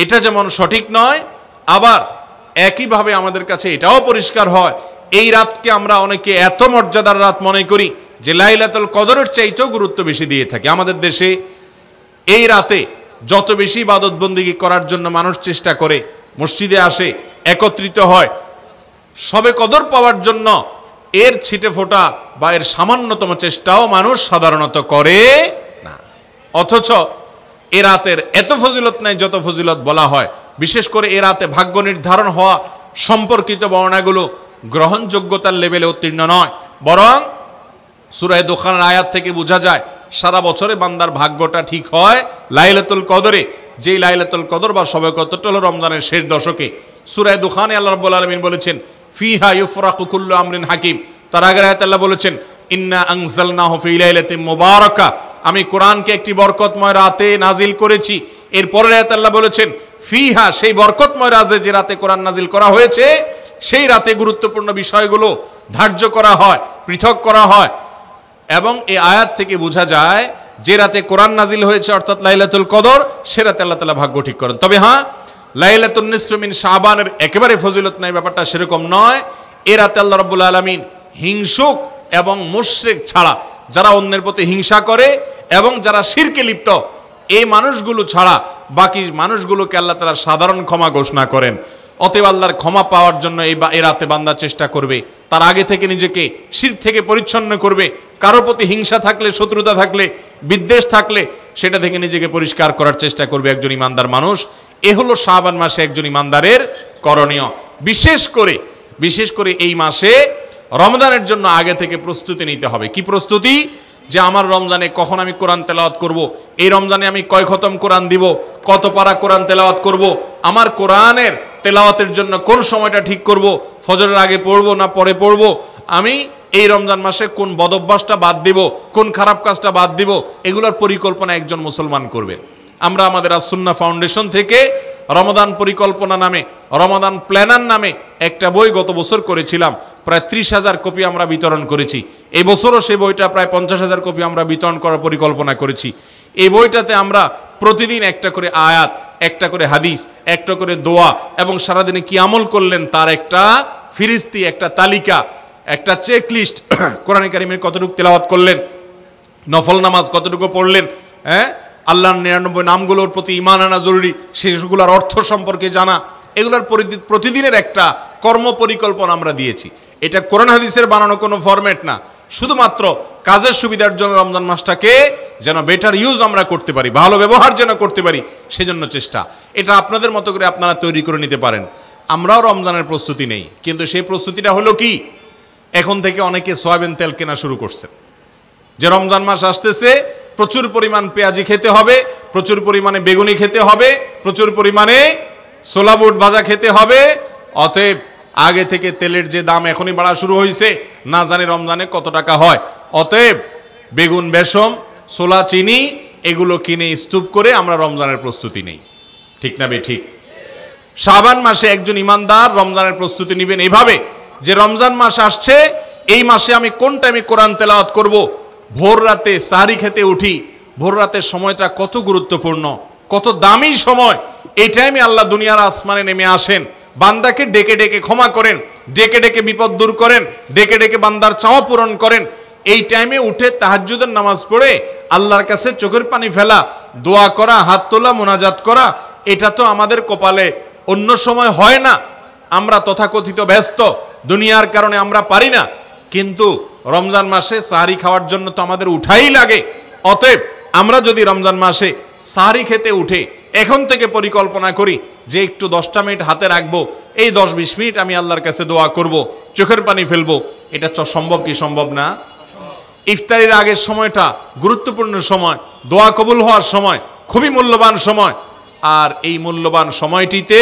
এটা যেমন সঠিক নয় আবার একইভাবে আমাদের কাছে এটাও পরিষ্কার হয় এই রাতকে আমরা অনেকে এত মর্যাদার রাত মনে করি যে লাইলাতুল কদরের চাইতেও গুরুত্ব বেশি দিয়ে থাকে আমাদের দেশে এই রাতে যত বেশি বাদতবন্দিগি করার জন্য মানুষ চেষ্টা করে মসজিদে আসে একত্রিত হয় সবে কদর পাওয়ার জন্য এর ছিটে ফোটা বা এর সামান্যতম চেষ্টাও মানুষ সাধারণত করে না অথচ এ রাতের এত ফজিলত নেই যত ফজিলত বলা হয় বিশেষ করে এ রাতে ভাগ্য নির্ধারণ হওয়া সম্পর্কিত বর্ণাগুলো গ্রহণযোগ্যতার লেভেলে উত্তীর্ণ নয় বরং সুরায় দোকানের আয়াত থেকে বোঝা যায় সারা বছরে বান্দার ভাগ্যটা ঠিক হয় লাইলাতুল কদরে যেই লাইলাতুল কদর বা সবে হলো রমজানের শেষ দশকে সুরায় দোকানে আল্লাহ রব্বুল আলমিন বলেছেন ফিহা ইউফরাকুকুল্লু আমরিন হাকিম তার আগের আয়াত আল্লাহ বলেছেন ইন্না আংজালনা হফি ইলাইলাতে মোবারকা আমি কোরআনকে একটি বরকতময় রাতে নাজিল করেছি এরপরে রাত আল্লাহ বলেছেন ফিহা সেই বরকতময় রাজে যে রাতে কোরআন নাজিল করা হয়েছে সেই রাতে গুরুত্বপূর্ণ বিষয়গুলো ধার্য করা হয় পৃথক করা হয় এবং এই আয়াত থেকে বোঝা যায় যে রাতে কোরআন নাজিল হয়েছে অর্থাৎ লাইলাতুল কদর সে রাতে আল্লাহ তালা ভাগ্য ঠিক করেন তবে হ্যাঁ লাইলাতুল নিসমিন শাহবানের একেবারে ফজিলত নাই ব্যাপারটা সেরকম নয় এ রাতে আল্লাহ রব্বুল আলমিন হিংসুক এবং মুশ্রিক ছাড়া যারা অন্যের প্রতি হিংসা করে এবং যারা শিরকে লিপ্ত এই মানুষগুলো ছাড়া বাকি মানুষগুলোকে আল্লাহ তারা সাধারণ ক্ষমা ঘোষণা করেন অতএব আল্লাহর ক্ষমা পাওয়ার জন্য এই বা রাতে বান্দা চেষ্টা করবে তার আগে থেকে নিজেকে শির থেকে পরিচ্ছন্ন করবে কারো প্রতি হিংসা থাকলে শত্রুতা থাকলে বিদ্বেষ থাকলে সেটা থেকে নিজেকে পরিষ্কার করার চেষ্টা করবে একজন ইমানদার মানুষ এ হলো শাহবান মাসে একজন ইমানদারের করণীয় বিশেষ করে বিশেষ করে এই মাসে রমজানের জন্য আগে থেকে প্রস্তুতি নিতে হবে কি প্রস্তুতি যে আমার রমজানে কখন আমি কোরআন তেলাওয়াত করব। এই রমজানে আমি কয় খতম কোরআন দিব কত পারা কোরআন তেলাওয়াত করব। আমার কোরআনের তেলাওয়াতের জন্য কোন সময়টা ঠিক করব। ফজরের আগে পড়ব না পরে পড়ব আমি এই রমজান মাসে কোন বদভ্যাসটা বাদ দিব কোন খারাপ কাজটা বাদ দিব এগুলোর পরিকল্পনা একজন মুসলমান করবে আমরা আমাদের আসুন্না ফাউন্ডেশন থেকে রমাদান পরিকল্পনা নামে রমাদান প্ল্যানার নামে একটা বই গত বছর করেছিলাম প্রায় ত্রিশ হাজার কপি আমরা বিতরণ করেছি এই বছরও সে বইটা প্রায় পঞ্চাশ হাজার কপি আমরা বিতরণ করার পরিকল্পনা করেছি এই বইটাতে আমরা প্রতিদিন একটা করে আয়াত একটা করে হাদিস একটা করে দোয়া এবং সারাদিনে কি আমল করলেন তার একটা ফিরিস্তি একটা তালিকা একটা চেক লিস্ট কোরআন কারিমের কতটুকু তেলাওয়াত করলেন নফল নামাজ কতটুকু পড়লেন হ্যাঁ আল্লাহর নিরানব্বই নামগুলোর প্রতি ইমান আনা জরুরি সেগুলোর অর্থ সম্পর্কে জানা এগুলোর প্রতিদিনের একটা কর্ম পরিকল্পনা আমরা দিয়েছি এটা কোরআন হাদিসের বানানো কোনো ফরম্যাট না শুধুমাত্র কাজের সুবিধার জন্য রমজান মাসটাকে যেন বেটার ইউজ আমরা করতে পারি ভালো ব্যবহার যেন করতে পারি সেজন্য চেষ্টা এটা আপনাদের মতো করে আপনারা তৈরি করে নিতে পারেন আমরাও রমজানের প্রস্তুতি নেই কিন্তু সেই প্রস্তুতিটা হলো কি এখন থেকে অনেকে সয়াবিন তেল কেনা শুরু করছে যে রমজান মাস আসতেছে প্রচুর পরিমাণ পেঁয়াজি খেতে হবে প্রচুর পরিমাণে বেগুনি খেতে হবে প্রচুর পরিমাণে সোলা বুট ভাজা খেতে হবে অতএব আগে থেকে তেলের যে দাম এখনই বাড়া শুরু হয়েছে না জানি রমজানে কত টাকা হয় অতএব বেগুন বেসম সোলা চিনি এগুলো কিনে স্তূপ করে আমরা রমজানের প্রস্তুতি নেই ঠিক না বে ঠিক শাবান মাসে একজন ইমানদার রমজানের প্রস্তুতি নেবেন এইভাবে যে রমজান মাস আসছে এই মাসে আমি কোন টাইমে কোরআন তেলাওয়াত করব ভোর রাতে সাহারি খেতে উঠি ভোর রাতের সময়টা কত গুরুত্বপূর্ণ কত দামি সময় এই টাইমে আল্লাহ দুনিয়ার আসমানে নেমে আসেন বান্দাকে ডেকে ডেকে ক্ষমা করেন ডেকে ডেকে বিপদ দূর করেন ডেকে ডেকে বান্দার চাওয়া পূরণ করেন এই টাইমে উঠে তাহাজুদের নামাজ পড়ে আল্লাহর কাছে চোখের পানি ফেলা দোয়া করা হাত তোলা মোনাজাত করা এটা তো আমাদের কপালে অন্য সময় হয় না আমরা তথাকথিত ব্যস্ত দুনিয়ার কারণে আমরা পারি না কিন্তু রমজান মাসে সাহারি খাওয়ার জন্য তো আমাদের উঠাই লাগে অতএব আমরা যদি রমজান মাসে সাহারি খেতে উঠে এখন থেকে পরিকল্পনা করি যে একটু দশটা মিনিট হাতে রাখবো এই দশ বিশ মিনিট আমি আল্লাহর কাছে দোয়া করব চোখের পানি ফেলবো এটা সম্ভব কি সম্ভব না ইফতারির আগের সময়টা গুরুত্বপূর্ণ সময় দোয়া কবুল হওয়ার সময় খুবই মূল্যবান সময় আর এই মূল্যবান সময়টিতে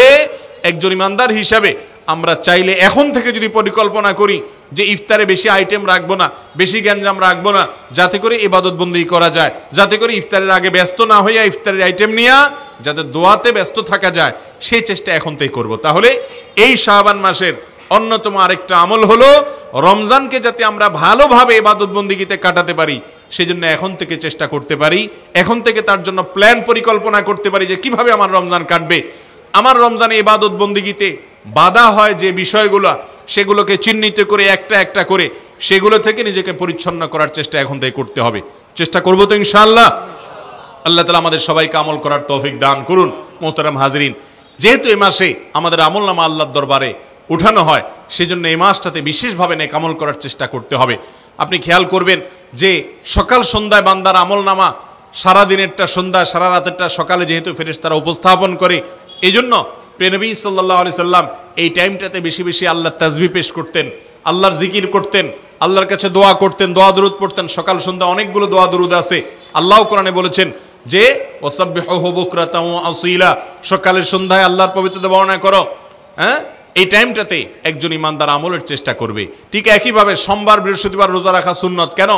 একজন ইমানদার হিসাবে আমরা চাইলে এখন থেকে যদি পরিকল্পনা করি যে ইফতারে বেশি আইটেম রাখবো না বেশি গ্যাঞ্জাম রাখবো না যাতে করে বন্দী করা যায় যাতে করে ইফতারের আগে ব্যস্ত না হইয়া ইফতারের আইটেম নিয়া যাতে দোয়াতে ব্যস্ত থাকা যায় সেই চেষ্টা এখন থেকে করবো তাহলে এই শাহবান মাসের অন্যতম আরেকটা আমল হলো রমজানকে যাতে আমরা ভালোভাবে ইবাদতবন্দিগিতে কাটাতে পারি সেজন্য এখন থেকে চেষ্টা করতে পারি এখন থেকে তার জন্য প্ল্যান পরিকল্পনা করতে পারি যে কিভাবে আমার রমজান কাটবে আমার রমজানে ইবাদত বন্দিগিতে বাধা হয় যে বিষয়গুলো সেগুলোকে চিহ্নিত করে একটা একটা করে সেগুলো থেকে নিজেকে পরিচ্ছন্ন করার চেষ্টা এখন থেকে করতে হবে চেষ্টা করবো তো ইনশাআল্লাহ আল্লাহ তালা আমাদের সবাইকে আমল করার তৌফিক দান করুন মোহতারাম হাজরিন যেহেতু এ মাসে আমাদের আমল নামা আল্লাহর দরবারে উঠানো হয় সেজন্য এই মাসটাতে বিশেষভাবে নেক আমল করার চেষ্টা করতে হবে আপনি খেয়াল করবেন যে সকাল সন্ধ্যায় বান্দার আমল নামা সারাদিনেরটা সন্ধ্যা সারা রাতেরটা সকালে যেহেতু ফেরেস তারা উপস্থাপন করে এই জন্য প্রেনবী সাল্লাহ আলি সাল্লাম এই টাইমটাতে বেশি বেশি আল্লাহ তাজবি পেশ করতেন আল্লাহর জিকির করতেন আল্লাহর কাছে দোয়া করতেন দোয়া দরুদ পড়তেন সকাল সন্ধ্যা অনেকগুলো দোয়া দরুদ আছে আল্লাহ কোরআনে বলেছেন যে আসইলা সকালে সন্ধ্যায় আল্লাহর পবিত্রতা বর্ণনা করো হ্যাঁ এই টাইমটাতে একজন ইমানদার আমলের চেষ্টা করবে ঠিক একইভাবে সোমবার বৃহস্পতিবার রোজা রাখা সুন্নত কেন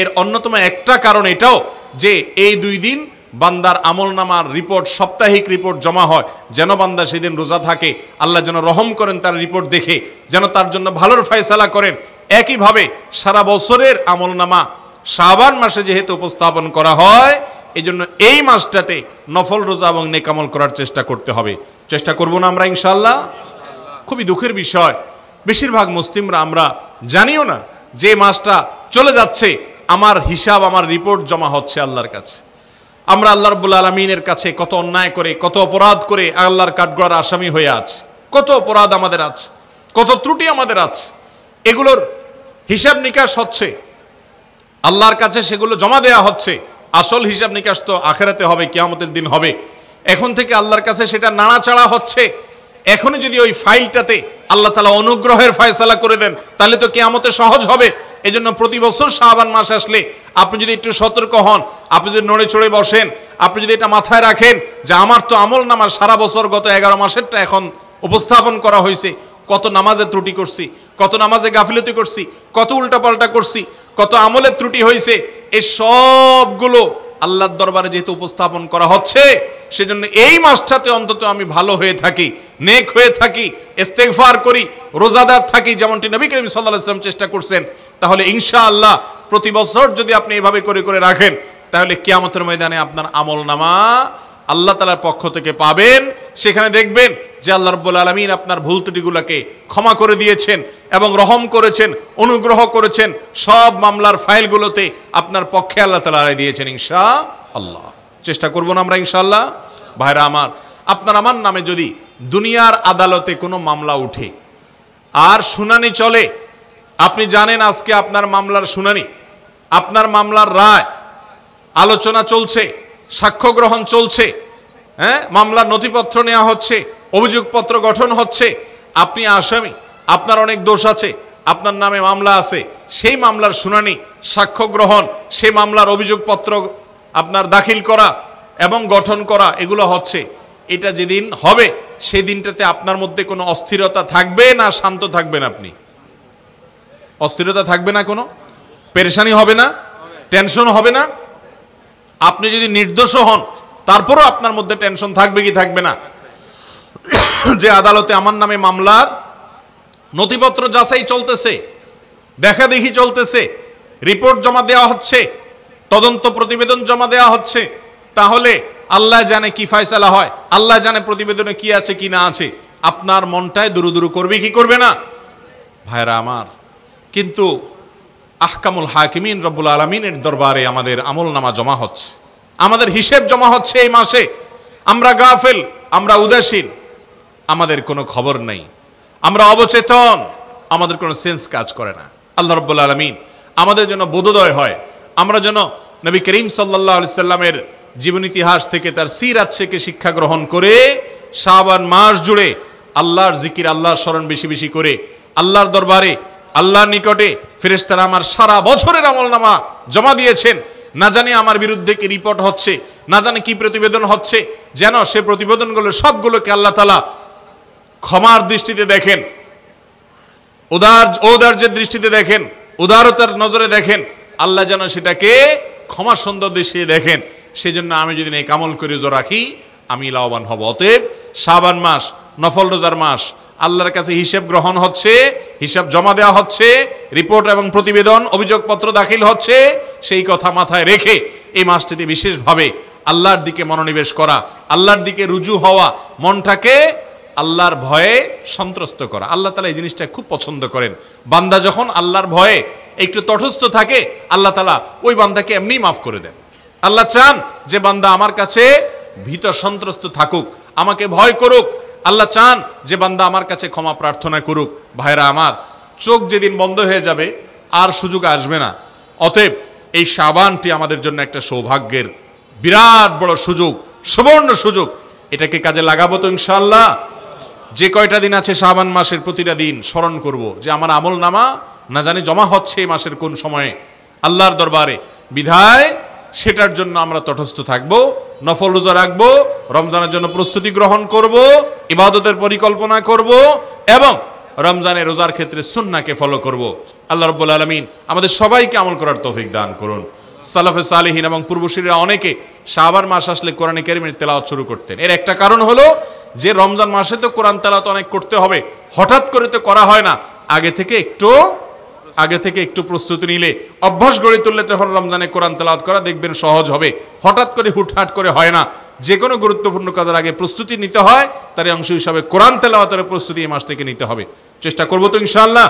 এর অন্যতম একটা কারণ এটাও যে এই দুই দিন বান্দার আমল নামার রিপোর্ট সাপ্তাহিক রিপোর্ট জমা হয় যেন বান্দা সেদিন রোজা থাকে আল্লাহ যেন রহম করেন তার রিপোর্ট দেখে যেন তার জন্য ভালোর ফয়সালা করেন একইভাবে সারা বছরের আমল নামা শাবান মাসে যেহেতু উপস্থাপন করা হয় জন্য এই মাসটাতে নফল রোজা এবং নেকামল করার চেষ্টা করতে হবে চেষ্টা করব না আমরা ইনশাল্লাহ খুবই দুঃখের বিষয় বেশিরভাগ মুসলিমরা আমরা জানিও না যে মাসটা চলে যাচ্ছে আমার হিসাব আমার রিপোর্ট জমা হচ্ছে আল্লাহর কাছে আমরা আল্লাহ রব্বুল আলমিনের কাছে কত অন্যায় করে কত অপরাধ করে আল্লাহর কাঠগড়ার আসামি হয়ে আছে কত অপরাধ আমাদের আছে কত ত্রুটি আমাদের আছে এগুলোর হিসাব নিকাশ হচ্ছে আল্লাহর কাছে সেগুলো জমা দেয়া হচ্ছে আসল হিসাব নিকাশ তো আখেরাতে হবে কেয়ামতের দিন হবে এখন থেকে আল্লাহর কাছে সেটা নাড়াচাড়া হচ্ছে এখনই যদি ওই ফাইলটাতে আল্লাহ তালা অনুগ্রহের ফয়সালা করে দেন তাহলে তো কেয়ামতে সহজ হবে এজন্য প্রতি বছর শাহবান মাস আসলে আপনি যদি একটু সতর্ক হন আপনি যদি নড়ে চড়ে বসেন আপনি যদি এটা মাথায় রাখেন যে আমার তো আমল নামার সারা বছর গত এগারো মাসেরটা এখন উপস্থাপন করা হয়েছে কত নামাজে ত্রুটি করছি কত নামাজে গাফিলতি করছি কত উল্টাপাল্টা করছি কত আমলের ত্রুটি হয়েছে এই সবগুলো আল্লাহর দরবারে যেহেতু উপস্থাপন করা হচ্ছে সেজন্য এই মাসটাতে অন্তত আমি ভালো হয়ে থাকি নেক হয়ে থাকি ইস্তেগফার করি রোজাদার থাকি যেমনটি নবী করিম সাল্লাহ ইসলাম চেষ্টা করছেন তাহলে ইনশা আল্লাহ প্রতি বছর যদি আপনি এভাবে করে করে রাখেন তাহলে কিয়ামতের ময়দানে আপনার আমল নামা আল্লাহ তালার পক্ষ থেকে পাবেন সেখানে দেখবেন যে আল্লাহ রব্বুল আলমিন আপনার ভুল ত্রুটিগুলোকে ক্ষমা করে দিয়েছেন এবং রহম করেছেন অনুগ্রহ করেছেন সব মামলার ফাইলগুলোতে আপনার পক্ষে আল্লাহ তালা রায় দিয়েছেন ইনশা আল্লাহ চেষ্টা করবো না আমরা ইনশাআল্লাহ ভাইরা আমার আপনার আমার নামে যদি দুনিয়ার আদালতে কোনো মামলা উঠে আর শুনানি চলে আপনি জানেন আজকে আপনার মামলার শুনানি আপনার মামলার রায় আলোচনা চলছে সাক্ষ্য গ্রহণ চলছে হ্যাঁ মামলার নথিপত্র নেওয়া হচ্ছে অভিযোগপত্র গঠন হচ্ছে আপনি আসামি আপনার অনেক দোষ আছে আপনার নামে মামলা আছে সেই মামলার শুনানি সাক্ষ্য গ্রহণ সেই মামলার অভিযোগপত্র আপনার দাখিল করা এবং গঠন করা এগুলো হচ্ছে এটা যেদিন হবে সেই দিনটাতে আপনার মধ্যে কোনো অস্থিরতা থাকবে না শান্ত থাকবেন আপনি অস্থিরতা থাকবে না কোনো পেরেশানি হবে না টেনশন হবে না আপনি যদি নির্দোষ হন তারপরও আপনার মধ্যে টেনশন থাকবে কি থাকবে না যে আদালতে আমার নামে মামলার নথিপত্র যাচাই চলতেছে দেখা দেখি চলতেছে রিপোর্ট জমা দেওয়া হচ্ছে তদন্ত প্রতিবেদন জমা দেওয়া হচ্ছে তাহলে আল্লাহ জানে কি ফায়সালা হয় আল্লাহ জানে প্রতিবেদনে কি আছে কি না আছে আপনার মনটায় দুরু দুরু করবে কি করবে না ভাইরা আমার কিন্তু আহকামুল হাকিমিন রব্বুল আলমিনের দরবারে আমাদের আমল নামা জমা হচ্ছে আমাদের হিসেব জমা হচ্ছে এই মাসে আমরা গাফেল আমরা উদাসীন আমাদের কোনো খবর নেই আমরা অবচেতন আমাদের কোনো সেন্স কাজ করে না আল্লাহ রব্বুল আলমিন আমাদের জন্য বোধোদয় হয় আমরা যেন নবী করিম সাল্লাহ সাল্লামের জীবন ইতিহাস থেকে তার সিরাত থেকে শিক্ষা গ্রহণ করে সাবান মাস জুড়ে আল্লাহর জিকির আল্লাহর স্মরণ বেশি বেশি করে আল্লাহর দরবারে আল্লাহর নিকটে ফেরেস্তারা আমার সারা বছরের আমল নামা জমা দিয়েছেন না জানি আমার বিরুদ্ধে কি রিপোর্ট হচ্ছে না জানি কি প্রতিবেদন হচ্ছে যেন সে প্রতিবেদনগুলো সবগুলোকে আল্লাহ তালা ক্ষমার দৃষ্টিতে দেখেন উদার ঔদার্যের দৃষ্টিতে দেখেন উদারতার নজরে দেখেন আল্লাহ যেন সেটাকে ক্ষমা সুন্দর দৃষ্টিতে দেখেন সেজন্য আমি যদি এই কামল করে রাখি আমি লাভবান হব অতএব সাবান মাস নফল রোজার মাস আল্লাহর কাছে হিসেব গ্রহণ হচ্ছে হিসাব জমা দেওয়া হচ্ছে রিপোর্ট এবং প্রতিবেদন অভিযোগপত্র দাখিল হচ্ছে সেই কথা মাথায় রেখে এই মাসটিতে বিশেষভাবে আল্লাহর দিকে মনোনিবেশ করা আল্লাহর দিকে রুজু হওয়া মনটাকে আল্লাহর ভয়ে সন্ত্রস্ত করা আল্লাহ তালা এই জিনিসটা খুব পছন্দ করেন বান্দা যখন আল্লাহর ভয়ে একটু তটস্থ থাকে আল্লাহ তালা ওই বান্দাকে এমনি মাফ করে দেন আল্লাহ চান যে বান্দা আমার কাছে ভীত সন্ত্রস্ত থাকুক আমাকে ভয় করুক আল্লাহ চান যে বান্দা আমার কাছে ক্ষমা প্রার্থনা করুক ভাইরা আমার চোখ যেদিন বন্ধ হয়ে যাবে আর সুযোগ আসবে না অতএব এই সাবানটি আমাদের জন্য একটা সৌভাগ্যের বিরাট বড় সুযোগ সুবর্ণ সুযোগ এটাকে কাজে লাগাবো তো ইনশাল্লাহ যে কয়টা দিন আছে সাবান মাসের প্রতিটা দিন স্মরণ করব যে আমার আমল নামা না জানি জমা হচ্ছে এই মাসের কোন সময়ে আল্লাহর দরবারে বিধায় সেটার জন্য আমরা তটস্থ থাকব নফল রোজা রাখবো রমজানের জন্য প্রস্তুতি গ্রহণ করব ইবাদতের পরিকল্পনা করব এবং রমজানে রোজার ক্ষেত্রে সুন্নাকে ফলো করব আল্লাহ রব্বুল আলমিন আমাদের সবাইকে আমল করার তৌফিক দান করুন সালাফে সালেহীন এবং পূর্বশীরা অনেকে শাহবার মাস আসলে কোরআনে কেরিমের তেলাওয়াত শুরু করতেন এর একটা কারণ হলো যে রমজান মাসে তো কোরআন তেলাওয়াত অনেক করতে হবে হঠাৎ করে তো করা হয় না আগে থেকে একটু আগে থেকে একটু প্রস্তুতি নিলে অভ্যাস গড়ে তুললে তখন রমজানে কোরআন তেলাওয়াত করা দেখবেন সহজ হবে হঠাৎ করে হুটহাট করে হয় না যে কোনো গুরুত্বপূর্ণ কাজের আগে প্রস্তুতি নিতে হয় তারই অংশ হিসাবে কোরআন তেলাওয়াতের প্রস্তুতি এই মাস থেকে নিতে হবে চেষ্টা করবো তো ইনশাআল্লাহ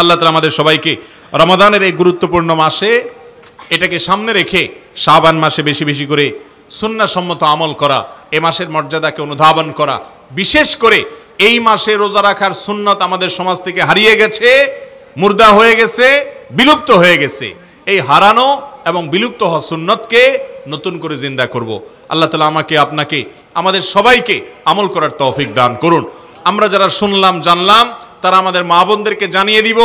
আল্লাহ তালা আমাদের সবাইকে রমাদানের এই গুরুত্বপূর্ণ মাসে এটাকে সামনে রেখে শাবান মাসে বেশি বেশি করে সুন্নাসম্মত আমল করা এ মাসের মর্যাদাকে অনুধাবন করা বিশেষ করে এই মাসে রোজা রাখার সুন্নত আমাদের সমাজ থেকে হারিয়ে গেছে মুর্দা হয়ে গেছে বিলুপ্ত হয়ে গেছে এই হারানো এবং বিলুপ্ত হওয়া সুন্নতকে নতুন করে জিন্দা করব। আল্লাহ তালা আমাকে আপনাকে আমাদের সবাইকে আমল করার তৌফিক দান করুন আমরা যারা শুনলাম জানলাম তারা আমাদের মা বোনদেরকে জানিয়ে দিব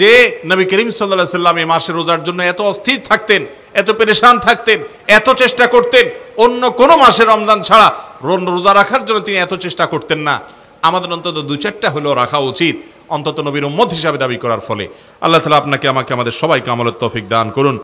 যে নবী করিম সাল্লা সাল্লাম এই মাসে রোজার জন্য এত অস্থির থাকতেন এত পেরেশান থাকতেন এত চেষ্টা করতেন অন্য কোনো মাসে রমজান ছাড়া রোজা রাখার জন্য তিনি এত চেষ্টা করতেন না আমাদের অন্তত দু চারটা হলেও রাখা উচিত অন্তত নবীর উম্মত হিসাবে দাবি করার ফলে আল্লাহ তালা আপনাকে আমাকে আমাদের সবাইকে আমলের তৌফিক দান করুন